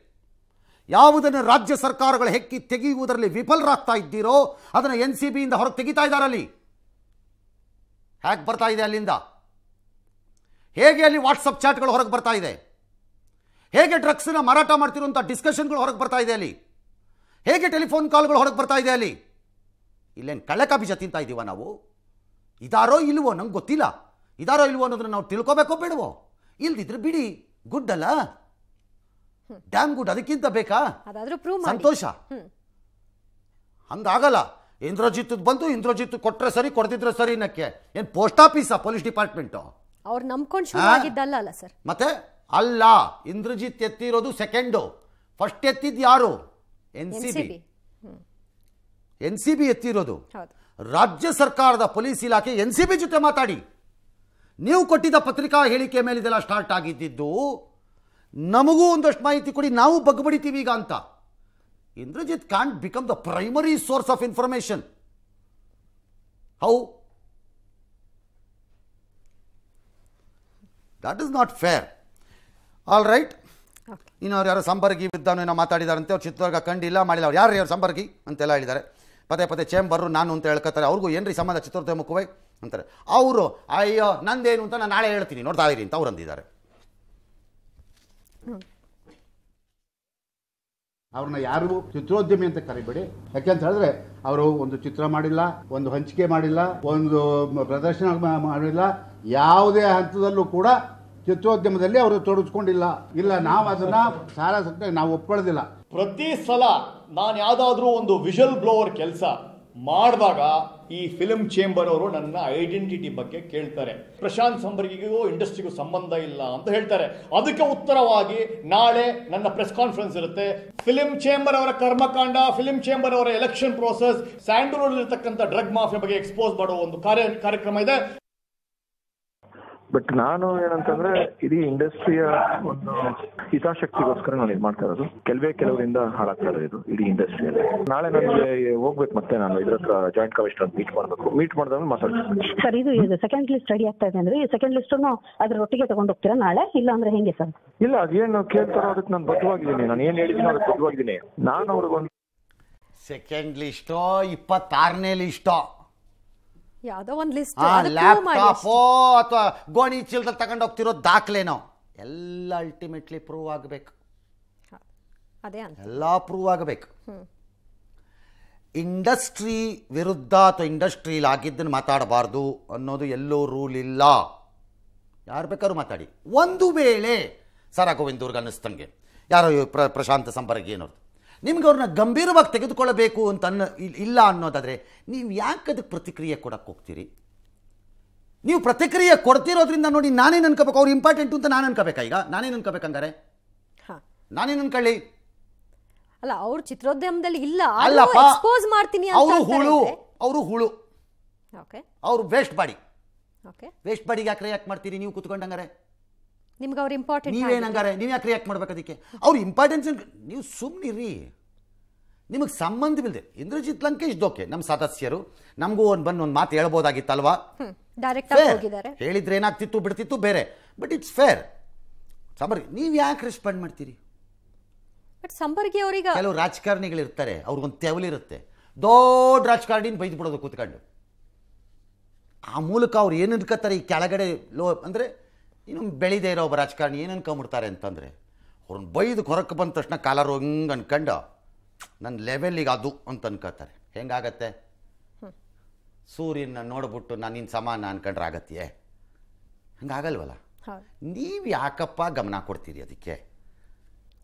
ಯಾವುದನ್ನು ರಾಜ್ಯ ಸರ್ಕಾರಗಳು ಹೆಕ್ಕಿ ತೆಗೆಯುವುದರಲ್ಲಿ ವಿಫಲರಾಗ್ತಾ ಇದ್ದೀರೋ ಅದನ್ನು ಎನ್ ಸಿ ಬಿಯಿಂದ ಹೊರಗೆ ತೆಗಿತಾ ಇದ್ದಾರಲ್ಲಿ ಹ್ಯಾಕ್ ಬರ್ತಾ ಇದೆ ಅಲ್ಲಿಂದ ಹೇಗೆ ಅಲ್ಲಿ ವಾಟ್ಸಪ್ ಚಾಟ್ಗಳು ಹೊರಗೆ ಬರ್ತಾ ಇದೆ ಹೇಗೆ ಡ್ರಗ್ಸನ್ನ ಮಾರಾಟ ಮಾಡ್ತಿರುವಂಥ ಡಿಸ್ಕಷನ್ಗಳು ಹೊರಗೆ ಬರ್ತಾ ಇದೆ ಅಲ್ಲಿ ಹೇಗೆ ಟೆಲಿಫೋನ್ ಕಾಲ್ಗಳು ಹೊರಗೆ ಬರ್ತಾ ಇದೆ ಅಲ್ಲಿ ಇಲ್ಲೇನು ಕಳ್ಳಕಾಬೀಜ ತಿಂತ ಇದ್ದೀವ ನಾವು ಇದಾರೋ ಇಲ್ವೋ ನಂಗೆ ಗೊತ್ತಿಲ್ಲ ಇದಾರೋ ಇಲ್ವೋ ಅನ್ನೋದನ್ನ ನಾವು ತಿಳ್ಕೊಬೇಕೋ ಬೇಡವೋ ಇಲ್ದಿದ್ರೆ ಬಿಡಿ ಗುಡ್ ಅಲ್ಲ ಡ್ಯಾಮ್ ಗುಡ್ ಅದಕ್ಕಿಂತ ಬೇಕಾ ಸಂತೋಷ ಹಂಗಾಗಲ್ಲ ಇಂದ್ರಜಿತ್ ಬಂದು ಇಂದ್ರಜಿತ್ ಕೊಟ್ರೆ ಸರಿ ಕೊಡ್ತಿದ್ರೆ ಸರಿ ನಕ್ಕೆ ಏನು ಪೋಸ್ಟ್ ಆಫೀಸಾ ಪೊಲೀಸ್ ಡಿಪಾರ್ಟ್ಮೆಂಟು ಅವ್ರು ನಂಬ್ಕೊಂಡು ಶುರು ಆಗಿದ್ದಲ್ಲ ಅಲ್ಲ ಸರ್ ಮತ್ತೆ ಅಲ್ಲ ಇಂದ್ರಜಿತ್ ಎತ್ತಿರೋದು ಸೆಕೆಂಡು ಫಸ್ಟ್ ಎತ್ತಿದ್ದು ಯಾರು N C B N C B ಎತ್ತಿರೋದು ರಾಜ್ಯ ಸರ್ಕಾರದ ಪೊಲೀಸ್ ಇಲಾಖೆ ಎನ್ ಸಿ ಬಿ ಜೊತೆ ಮಾತಾಡಿ ನೀವು ಕೊಟ್ಟಿದ್ದ ಪತ್ರಿಕಾ ಹೇಳಿಕೆ ಮೇಲೆ ಇದೆಲ್ಲ ಸ್ಟಾರ್ಟ್ ಆಗಿದ್ದಿದ್ದು ನಮಗೂ ಒಂದಷ್ಟು ಮಾಹಿತಿ ಕೊಡಿ ನಾವು ಬಗ್ಬಡಿತೀವಿ ಈಗ ಅಂತ Indrajit can't become the primary source of information how that is not fair all right ಇನ್ನು ಯಾರು ಯಾರೋ ಬಿದ್ದಾನು ಏನೋ ಮಾತಾಡಿದಾರಂತೆ ಅವ್ರು ಚಿತ್ರದುರ್ಗ ಕಂಡಿಲ್ಲ ಮಾಡಿಲ್ಲ ಅವ್ರು ಯಾರು ಯಾರು ಸಂಬರ್ಗಿ ಅಂತೆಲ್ಲ ಹೇಳಿದ್ದಾರೆ ಪದೇ ಪದೇ ಚೇಂಬರು ನಾನು ಅಂತ ಹೇಳ್ಕೊತಾರೆ ಅವ್ರಿಗೂ ಏನ್ರಿ ಸಂಬಂಧ ಚಿತ್ರದುರ್ಗ ಮುಖವೇ ಅಂತಾರೆ ಅವರು ಅಯ್ಯೋ ನಂದೇನು ಅಂತ ನಾನು ನಾಳೆ ಹೇಳ್ತೀನಿ ನೋಡ್ತಾ ಇದ್ದೀನಿ ಅಂತ ಅವ್ರು ಅಂದಿದ್ದಾರೆ ಅವ್ರನ್ನ ಯಾರಿಗೂ ಚಿತ್ರೋದ್ಯಮಿ ಅಂತ ಕರಿಬೇಡಿ ಯಾಕೆಂತ ಹೇಳಿದ್ರೆ ಅವರು ಒಂದು ಚಿತ್ರ ಮಾಡಿಲ್ಲ ಒಂದು ಹಂಚಿಕೆ ಮಾಡಿಲ್ಲ ಒಂದು ಪ್ರದರ್ಶನ ಮಾಡಿಲ್ಲ ಯಾವುದೇ ಹಂತದಲ್ಲೂ ಕೂಡ ಚಿತ್ರೋದ್ಯಮದಲ್ಲಿ ಅವರು ತೊಡಗಿಸ್ಕೊಂಡಿಲ್ಲ ಇಲ್ಲ ನಾವು ಅದನ್ನ ಸಾಲ ನಾವು ಒಪ್ಪಳದಿಲ್ಲ ಪ್ರತಿ ಸಲ ನಾನು ಯಾವ್ದಾದ್ರು ಒಂದು ವಿಷಲ್ ಬ್ಲೋವರ್ ಕೆಲಸ ಮಾಡಿದಾಗ ಈ ಫಿಲ್ಮ್ ಚೇಂಬರ್ ಅವರು ನನ್ನ ಐಡೆಂಟಿಟಿ ಬಗ್ಗೆ ಕೇಳ್ತಾರೆ ಪ್ರಶಾಂತ್ ಸಂಬರ್ಗಿಗೂ ಇಂಡಸ್ಟ್ರಿಗೂ ಸಂಬಂಧ ಇಲ್ಲ ಅಂತ ಹೇಳ್ತಾರೆ ಅದಕ್ಕೆ ಉತ್ತರವಾಗಿ ನಾಳೆ ನನ್ನ ಪ್ರೆಸ್ ಕಾನ್ಫರೆನ್ಸ್ ಇರುತ್ತೆ ಫಿಲಿಂ ಚೇಂಬರ್ ಅವರ ಕರ್ಮಕಾಂಡ ಫಿಲಿಂ ಚೇಂಬರ್ ಅವರ ಎಲೆಕ್ಷನ್ ಪ್ರೋಸೆಸ್ ಸ್ಯಾಂಡಲ್ವುಡ್ ಇರತಕ್ಕಂಥ ಡ್ರಗ್ ಮಾಫಿಯಾ ಬಗ್ಗೆ ಎಕ್ಸ್ಪೋಸ್ ಮಾಡುವ ಒಂದು ಕಾರ್ಯ ಕಾರ್ಯಕ್ರಮ ಇದೆ ಬಟ್ ನಾನು ಏನಂತಂದ್ರೆ ಇಡೀ ಇಂಡಸ್ಟ್ರಿಯ ಒಂದು ಹಿತಾಶಕ್ತಿಗೋಸ್ಕರ ನಾನು ಇದು ಮಾಡ್ತಾ ಇರೋದು ಕೆಲವೇ ಕೆಲವರಿಂದ ಹಾಳಾಗ್ತಾ ಇರೋದು ಇಡೀ ಇಂಡಸ್ಟ್ರಿಯಲ್ಲಿ ನಾಳೆ ನನಗೆ ಹೋಗ್ಬೇಕು ಮತ್ತೆ ನಾನು ಇದ್ರ ಹತ್ರ ಜಾಯಿಂಟ್ ಕಮಿಷನರ್ ಮೀಟ್ ಮಾಡಬೇಕು ಮೀಟ್ ಮಾಡಿದಾಗ ಮಾತಾಡ್ತೀನಿ ಸರ್ ಇದು ಸೆಕೆಂಡ್ ಲಿಸ್ಟ್ ರೆಡಿ ಆಗ್ತಾ ಇದೆ ಅಂದ್ರೆ ಈ ಸೆಕೆಂಡ್ ಲಿಸ್ಟ್ ಅದ್ರ ಒಟ್ಟಿಗೆ ತಗೊಂಡು ಹೋಗ್ತೀರಾ ನಾಳೆ ಇಲ್ಲ ಅಂದ್ರೆ ಹೆಂಗೆ ಸರ್ ಇಲ್ಲ ಅದೇನು ಕೇಳ್ತಾರೋ ಅದಕ್ಕೆ ನಾನು ಬದ್ಧವಾಗಿದ್ದೀನಿ ನಾನು ಏನ್ ಹೇಳಿದ್ದೀನಿ ಅದಕ್ಕೆ ಬದ್ಧವಾಗಿದ್ದೀನಿ ನಾನು ಅವ್ರಿಗೊಂದು ಸೆಕೆಂಡ್ ಲಿಸ್ಟೋ ಇಪ್ಪತ್ತಾರನೇ ಲಿಸ್ಟೋ ಯಾವುದೋ ಒಂದು ಲಿಸ್ಟ್ ಲ್ಯಾಪ್ಟಾಪೋ ಅಥವಾ ಗೋಣಿ ಚೀಲದಲ್ಲಿ ತಗೊಂಡು ಹೋಗ್ತಿರೋ ದಾಖಲೆ ನಾವು ಎಲ್ಲ ಅಲ್ಟಿಮೇಟ್ಲಿ ಪ್ರೂವ್ ಆಗಬೇಕು ಅದೇ ಎಲ್ಲ ಪ್ರೂವ್ ಆಗಬೇಕು ಇಂಡಸ್ಟ್ರಿ ವಿರುದ್ಧ ಅಥವಾ ಇಂಡಸ್ಟ್ರೀಲಿ ಆಗಿದ್ದನ್ನು ಮಾತಾಡಬಾರ್ದು ಅನ್ನೋದು ಎಲ್ಲೋ ರೂಲ್ ಇಲ್ಲ ಯಾರು ಬೇಕಾದ್ರು ಮಾತಾಡಿ ಒಂದು ವೇಳೆ ಸರ ಗೋವಿಂದವ್ರಿಗೆ ಅನ್ನಿಸ್ತಂಗೆ ಯಾರೋ ಪ್ರಶಾಂತ ಸಂಪರ್ಕ ಏನವ್ರದ್ದು ನಿಮ್ಗೆ ಅವ್ರನ್ನ ಗಂಭೀರವಾಗಿ ತೆಗೆದುಕೊಳ್ಳಬೇಕು ಅಂತ ಅನ್ನೋ ಇಲ್ಲ ಅನ್ನೋದಾದರೆ ನೀವು ಯಾಕೆ ಅದಕ್ಕೆ ಪ್ರತಿಕ್ರಿಯೆ ಕೊಡೋಕ್ಕೆ ಹೋಗ್ತೀರಿ ನೀವು ಪ್ರತಿಕ್ರಿಯೆ ಕೊಡ್ತಿರೋದ್ರಿಂದ ನೋಡಿ ನಾನೇನು ಅನ್ಕೋಬೇಕು ಅವ್ರು ಇಂಪಾರ್ಟೆಂಟು ಅಂತ ನಾನು ಅನ್ಕೋಬೇಕಾ ಈಗ ನಾನೇನು ಅನ್ಕೋಬೇಕಂಗಾರೆ ನಾನೇನು ಅನ್ಕೊಳ್ಳಿ ಅಲ್ಲ ಅವ್ರು ಚಿತ್ರೋದ್ಯಮದಲ್ಲಿ ಇಲ್ಲ ಅಲ್ಲಪ್ಪ ಎಕ್ಸ್ಪೋಸ್ ಮಾಡ್ತೀನಿ ಅವರು ಹುಳು ಅವರು ಹುಳು ಓಕೆ ಅವರು ವೇಸ್ಟ್ ಬಾಡಿ ಓಕೆ ವೇಸ್ಟ್ ಬಾಡಿಗೆ ಯಾಕೆ ರಿಯಾಕ್ಟ್ ಮಾಡ್ತೀರಿ ನೀವು ಕುತ್ಕೊಂಡಂಗಾರೆ ನಿಮ್ಗೆ ಅವ್ರು ಇಂಪಾರ್ಟೆಂಟ್ ಏನಂಗಾರೆ ನೀವು ಯಾಕೆ ರಿಯಾಕ್ಟ್ ಮಾಡ್ಬೇಕು ಅದಕ್ಕೆ ಅವ್ರು ಇಂಪಾರ್ಟೆನ್ಸ್ ನೀವು ಸುಮ್ಮನಿರಿ ನಿಮಗೆ ಸಂಬಂಧವಿಲ್ಲದೆ ಇಂದ್ರಜಿತ್ ಲಂಕೇಶ್ ದೋಕೆ ನಮ್ಮ ಸದಸ್ಯರು ನಮಗೂ ಒಂದು ಬಂದು ಒಂದು ಮಾತು ಹೇಳ್ಬೋದಾಗಿತ್ತಲ್ವಾ ಡೈರೆಕ್ಟ್ ಹೇಳಿದ್ರೆ ಏನಾಗ್ತಿತ್ತು ಬಿಡ್ತಿತ್ತು ಬೇರೆ ಬಟ್ ಇಟ್ಸ್ ಫೇರ್ ಸಂಬರ್ಗಿ ನೀವು ಯಾಕೆ ರೆಸ್ಪಾಂಡ್ ಮಾಡ್ತೀರಿ ಬಟ್ ಸಂಬರ್ಗಿ ಅವರಿಗೆ ಕೆಲವು ರಾಜಕಾರಣಿಗಳಿರ್ತಾರೆ ಅವ್ರಿಗೊಂದು ತೆವಲಿರುತ್ತೆ ದೊಡ್ಡ ರಾಜಕಾರಣಿನ ಬೈದು ಬಿಡೋದು ಕೂತ್ಕೊಂಡು ಆ ಮೂಲಕ ಅವ್ರು ಏನು ಈ ಕೆಳಗಡೆ ಲೋ ಅಂದರೆ ಇನ್ನು ಬೆಳೀದೇ ಇರೋ ಒಬ್ಬ ರಾಜಕಾರಣಿ ಏನು ಅನ್ಕೊಂಬಿಡ್ತಾರೆ ಅಂತಂದರೆ ಅವ್ರನ್ನ ಬೈದು ಹೊರಕ್ಕೆ ಬಂದ ತಕ್ಷಣ ಕಾಲರು ಹಿಂಗೆ ಅನ್ಕಂಡು ನನ್ನ ಲೆವೆಲ್ಲಿಗೆ ಅದು ಅಂತ ಅನ್ಕೋತಾರೆ ಹೆಂಗಾಗತ್ತೆ ಸೂರ್ಯನ ನೋಡ್ಬಿಟ್ಟು ನಾನು ನಿನ್ನ ಸಮಾನ ಅನ್ಕಂಡ್ರೆ ಆಗತ್ತೆ ಹಂಗಾಗಲ್ವಲ್ಲ ನೀವು ಯಾಕಪ್ಪ ಗಮನ ಕೊಡ್ತೀರಿ ಅದಕ್ಕೆ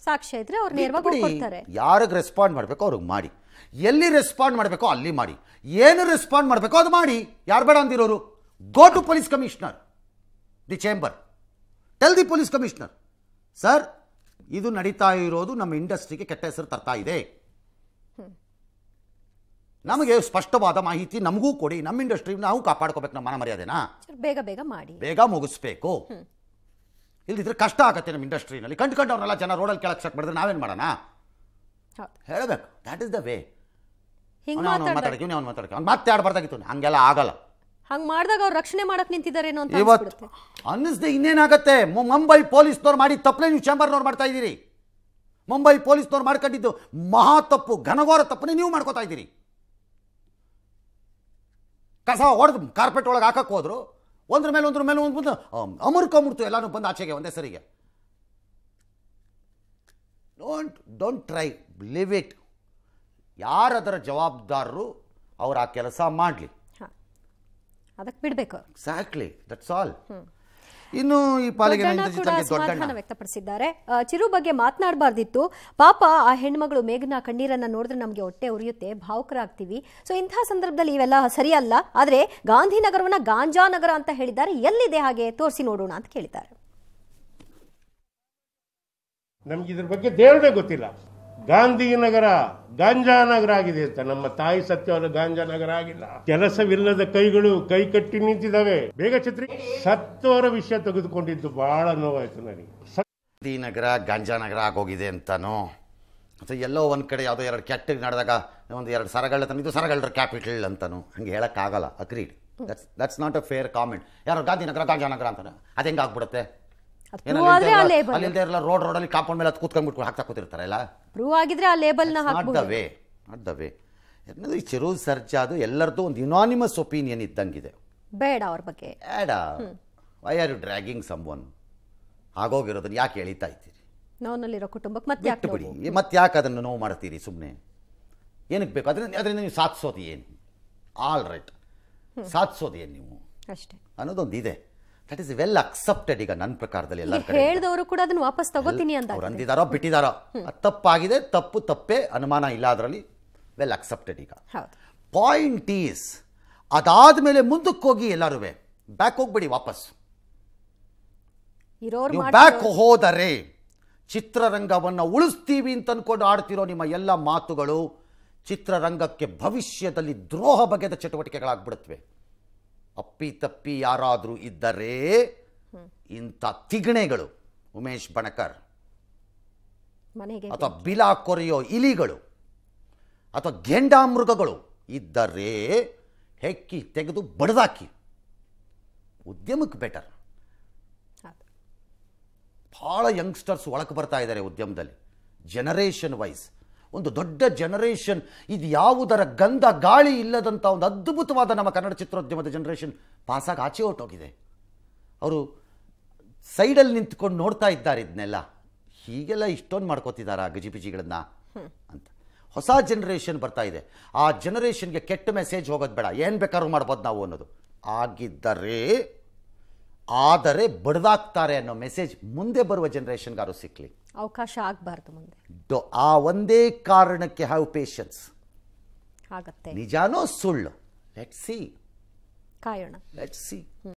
ಸಾಕ್ಷ್ಯ ಇದ್ರೆ ಅವ್ರು ನೇರವಾಗಿ ಯಾರಿಗೆ ರೆಸ್ಪಾಂಡ್ ಮಾಡಬೇಕೋ ಅವ್ರಿಗೆ ಮಾಡಿ ಎಲ್ಲಿ ರೆಸ್ಪಾಂಡ್ ಮಾಡಬೇಕೋ ಅಲ್ಲಿ ಮಾಡಿ ಏನು ರೆಸ್ಪಾಂಡ್ ಮಾಡಬೇಕೋ ಅದು ಮಾಡಿ ಯಾರು ಬೇಡ ಅಂದಿರೋರು go to police commissioner the chamber tell the police commissioner sir ಇದು ನಡೀತಾ ಇರೋದು ನಮ್ಮ ಇಂಡಸ್ಟ್ರಿಗೆ ಕೆಟ್ಟ ಹೆಸರು ತರ್ತಾ ಇದೆ ನಮಗೆ ಸ್ಪಷ್ಟವಾದ ಮಾಹಿತಿ ನಮಗೂ ಕೊಡಿ ನಮ್ಮ ಇಂಡಸ್ಟ್ರಿ ನಾವು ಕಾಪಾಡ್ಕೋಬೇಕು ನಮ್ಮ ಮನ ಮರ್ಯಾದೆನಾ ಬೇಗ ಬೇಗ ಮಾಡಿ ಬೇಗ ಮುಗಿಸ್ಬೇಕು ಇಲ್ಲಿದ್ರೆ ಕಷ್ಟ ಆಗತ್ತೆ ನಮ್ಮ ಇಂಡಸ್ಟ್ರಿನಲ್ಲಿ ಕಂಡು ಅವ್ರನ್ನೆಲ್ಲ ಜನ ರೋಡಲ್ಲಿ ಕೆಳಗೆ ಶಕ್ ಮಾಡಿದ್ರೆ ನಾವೇನು ಮಾಡೋಣ ಹೇಳಬೇಕು ದಟ್ ಇಸ್ ದ ವೇ ಮಾತಾಡ್ಕೊಂಡು ಅವ್ನು ಮತ್ತೆ ಅವ್ನು ಮಾತಾಡ್ಬಾರ್ದಾಗಿತ್ತು ಹಂಗೆಲ್ಲ ಆಗಲ್ಲ ಹಂಗ್ ಮಾಡಿದಾಗ ಅವ್ರು ರಕ್ಷಣೆ ಮಾಡಕ್ ನಿಂತಿದ್ದಾರೇನೋ ಇವತ್ತು ಅನ್ನಿಸ್ದೆ ಇನ್ನೇನಾಗತ್ತೆ ಮುಂಬೈ ಪೊಲೀಸ್ನವ್ರು ಮಾಡಿ ತಪ್ಪನೆ ನೀವು ಚಾಂಬರ್ನವ್ರು ಮಾಡ್ತಾ ಇದ್ದೀರಿ ಮುಂಬೈ ಪೊಲೀಸ್ನವ್ರು ಮಾಡ್ಕೊಂಡಿದ್ದು ಮಹಾ ತಪ್ಪು ಘನಘೋರ ತಪ್ಪನೆ ನೀವು ಮಾಡ್ಕೋತಾ ಇದ್ದೀರಿ ಕಸ ಹೊಡೆದು ಕಾರ್ಪೆಟ್ ಒಳಗೆ ಹಾಕಕ್ಕೆ ಹೋದ್ರು ಒಂದ್ರ ಮೇಲೆ ಒಂದ್ರ ಮೇಲೆ ಒಂದು ಬಂದು ಮುರ್ತು ಎಲ್ಲಾನು ಬಂದು ಆಚೆಗೆ ಒಂದೇ ಸರಿಗೆ don't don't try leave it ಯಾರದರ ಜವಾಬ್ದಾರರು ಅವರು ಆ ಕೆಲಸ ಮಾಡಲಿ ಅದಕ್ಕೆ ಬಿಡಬೇಕು ಎಕ್ಸಾಕ್ಟ್ಲಿ ದಟ್ಸ್ ಆಲ್ ಇನ್ನು ಈ ಪಾಲಿಗೆ ಸಮಾಧಾನ ವ್ಯಕ್ತಪಡಿಸಿದ್ದಾರೆ ಚಿರು ಬಗ್ಗೆ ಮಾತನಾಡಬಾರ್ದಿತ್ತು ಪಾಪ ಆ ಹೆಣ್ಮಗಳು ಮೇಘನ ಕಣ್ಣೀರನ್ನ ನೋಡಿದ್ರೆ ನಮಗೆ ಹೊಟ್ಟೆ ಉರಿಯುತ್ತೆ ಭಾವುಕರಾಗ್ತೀವಿ ಸೊ ಇಂಥ ಸಂದರ್ಭದಲ್ಲಿ ಇವೆಲ್ಲ ಸರಿಯಲ್ಲ ಆದರೆ ಗಾಂಧಿನಗರವನ್ನ ಗಾಂಜಾ ನಗರ ಅಂತ ಹೇಳಿದ್ದಾರೆ ಎಲ್ಲಿದೆ ಹಾಗೆ ತೋರಿಸಿ ನೋಡೋಣ ಅಂತ ಕೇಳಿದ್ದಾರೆ ನಮ್ಗೆ ಇದ್ರ ಬಗ್ಗೆ ದೇವರೇ ಗೊತ್ತಿಲ್ಲ ಗಾಂಧಿನಗರ ಗಾಂಜಾನಗರ ಆಗಿದೆ ಅಂತ ನಮ್ಮ ತಾಯಿ ಸತ್ಯವಾದ ಗಾಂಜಾನಗರ ಆಗಿಲ್ಲ ಕೆಲಸವಿಲ್ಲದ ಕೈಗಳು ಕೈ ಕಟ್ಟಿ ನಿಂತಿದ್ದಾವೆ ಬೇಗ ಚಿತ್ರಿ ಸತ್ತವರ ವಿಷಯ ತೆಗೆದುಕೊಂಡಿದ್ದು ಬಹಳ ನೋವಾಯ್ತು ನನಗೆ ಗಾಂಧಿನಗರ ಗಾಂಜಾನಗರ ಆಗೋಗಿದೆ ಅಂತಾನೋ ಅಥವಾ ಎಲ್ಲೋ ಒಂದು ಕಡೆ ಯಾವುದೋ ಎರಡು ಕೆಟ್ಟಿಗೆ ನಡೆದಾಗ ಒಂದು ಎರಡು ಸರಗಳತನ ಇದು ಸರಗಳ ಕ್ಯಾಪಿಟಲ್ ಅಂತಾನು ಹಂಗೆ ಹೇಳೋಕ್ಕಾಗಲ್ಲ agreed that's that's not a fair comment ಯಾರು ಗಾಂಧಿನಗರ ಗಾಂಜಾನಗರ ಅಂತಾನೆ ಅದು ಹೆಂಗಾಗ್ಬಿಡುತ್ತೆ ಆದ್ರೆ ಆ ಲೇಬಲ್ ಅಲ್ಲಿಂದ ಇರಲ್ಲ ರೋಡ್ ರೋಡಲ್ಲಿ ಕಾಂಪೌಂಡ್ ಮೇಲೆ ಅದು ಕೂತ್ಕೊಂಡ್ಬಿಟ್ಟು ಹಾಕ್ತಾ ಕೂತಿರ್ತಾರೆ ಎಲ್ಲ ಪ್ರೂವ್ ಆಗಿದ್ರೆ ಆ ಲೇಬಲ್ನ ಹಾಕ್ಬೋದು ವೇ ನಾಟ್ ದ ವೇ ಈ ಚಿರು ಸರ್ಜಾ ಅದು ಎಲ್ಲರದ್ದು ಒಂದು ಯುನಾನಿಮಸ್ ಒಪಿನಿಯನ್ ಇದ್ದಂಗಿದೆ ಬೇಡ ಅವ್ರ ಬಗ್ಗೆ ಬೇಡ why are you dragging someone ಆಗೋಗಿರೋದನ್ನ ಯಾಕೆ ಎಳಿತಾ ಇದ್ದೀರಿ ನೋವಿನಲ್ಲಿರೋ ಕುಟುಂಬಕ್ಕೆ ಮತ್ತೆ ಯಾಕೆ ಬಿಡಿ ಮತ್ತೆ ಯಾಕೆ ಅದನ್ನು ನೋವು ಮಾಡ್ತೀರಿ ಸುಮ್ಮನೆ ಏನಕ್ಕೆ ಬೇಕು ಅದರಿಂದ ಅದರಿಂದ ನೀವು ಸಾಧಿಸೋದು ಏನು ಆಲ್ ರೈಟ್ ಸಾಧಿಸೋದು ಏನು ನೀವು ಅಷ್ಟೇ ಅನ್ನೋದೊಂದು ಇದೆ ದಟ್ ಇಸ್ ವೆಲ್ ಅಕ್ಸೆಪ್ಟೆಡ್ ಈಗ ನನ್ನ ಪ್ರಕಾರದಲ್ಲಿ ಎಲ್ಲ ಹೇಳಿದವರು ಕೂಡ ಅದನ್ನು ವಾಪಸ್ ತಗೋತೀನಿ ಅಂತ ಅವ್ರು ಅಂದಿದಾರೋ ಬಿಟ್ಟಿದಾರೋ ತಪ್ಪಾಗಿದೆ ತಪ್ಪು ತಪ್ಪೇ ಅನುಮಾನ ಇಲ್ಲ ಅದರಲ್ಲಿ ವೆಲ್ ಅಕ್ಸೆಪ್ಟೆಡ್ ಈಗ ಪಾಯಿಂಟ್ ಈಸ್ ಅದಾದ ಮೇಲೆ ಮುಂದಕ್ಕೆ ಹೋಗಿ ಎಲ್ಲರೂ ಬ್ಯಾಕ್ ಹೋಗ್ಬೇಡಿ ವಾಪಸ್ ಬ್ಯಾಕ್ ಹೋದರೆ ಚಿತ್ರರಂಗವನ್ನು ಉಳಿಸ್ತೀವಿ ಅಂತ ಅನ್ಕೊಂಡು ಆಡ್ತಿರೋ ನಿಮ್ಮ ಎಲ್ಲ ಮಾತುಗಳು ಚಿತ್ರರಂಗಕ್ಕೆ ಭವಿಷ್ಯದಲ್ಲಿ ದ್ರೋಹ ಬಗೆದ ಚಟುವಟಿಕೆಗಳಾಗ್ಬಿಡುತ್ತವೆ ಅಪ್ಪಿತಪ್ಪಿ ಯಾರಾದರೂ ಇದ್ದರೆ ಇಂಥ ತಿಗಣೆಗಳು ಉಮೇಶ್ ಬಣಕರ್ ಅಥವಾ ಬಿಲಾ ಕೊರೆಯೋ ಇಲಿಗಳು ಅಥವಾ ಗೆಂಡಾಮೃಗಗಳು ಇದ್ದರೆ ಹೆಕ್ಕಿ ತೆಗೆದು ಬಡದಾಕಿ ಉದ್ಯಮಕ್ಕೆ ಬೆಟರ್ ಭಾಳ ಯಂಗ್ಸ್ಟರ್ಸ್ ಒಳಕ್ಕೆ ಬರ್ತಾ ಇದ್ದಾರೆ ಉದ್ಯಮದಲ್ಲಿ ಜನರೇಷನ್ ವೈಸ್ ಒಂದು ದೊಡ್ಡ ಜನರೇಷನ್ ಇದು ಯಾವುದರ ಗಂಧ ಗಾಳಿ ಇಲ್ಲದಂಥ ಒಂದು ಅದ್ಭುತವಾದ ನಮ್ಮ ಕನ್ನಡ ಚಿತ್ರೋದ್ಯಮದ ಜನರೇಷನ್ ಪಾಸಾಗಿ ಆಚೆ ಹೊಟ್ಟೋಗಿದೆ ಅವರು ಸೈಡಲ್ಲಿ ನಿಂತ್ಕೊಂಡು ನೋಡ್ತಾ ಇದ್ದಾರೆ ಇದನ್ನೆಲ್ಲ ಹೀಗೆಲ್ಲ ಇಷ್ಟೊಂದು ಗಜಿ ಬಿಜಿಗಳನ್ನ ಅಂತ ಹೊಸ ಜನ್ರೇಷನ್ ಬರ್ತಾ ಇದೆ ಆ ಜನರೇಷನ್ಗೆ ಕೆಟ್ಟ ಮೆಸೇಜ್ ಹೋಗೋದು ಬೇಡ ಏನು ಬೇಕಾದ್ರೂ ಮಾಡ್ಬೋದು ನಾವು ಅನ್ನೋದು ಆಗಿದ್ದರೆ ಆದರೆ ಬಡ್ದಾಗ್ತಾರೆ ಅನ್ನೋ ಮೆಸೇಜ್ ಮುಂದೆ ಬರುವ ಜನ್ರೇಷನ್ಗಾರು ಸಿಕ್ಕಲಿ ಅವಕಾಶ ಆಗಬಾರ್ದು ಮುಂದೆ ಆ ಒಂದೇ ಕಾರಣಕ್ಕೆ ಹಾವ್ ಪೇಷನ್ಸ್ ಆಗತ್ತೆ ನಿಜಾನೋ ಸುಳ್ಳು ಲೆಟ್ ಸಿ ಕಾಯೋಣ ಲೆಟ್ ಸಿ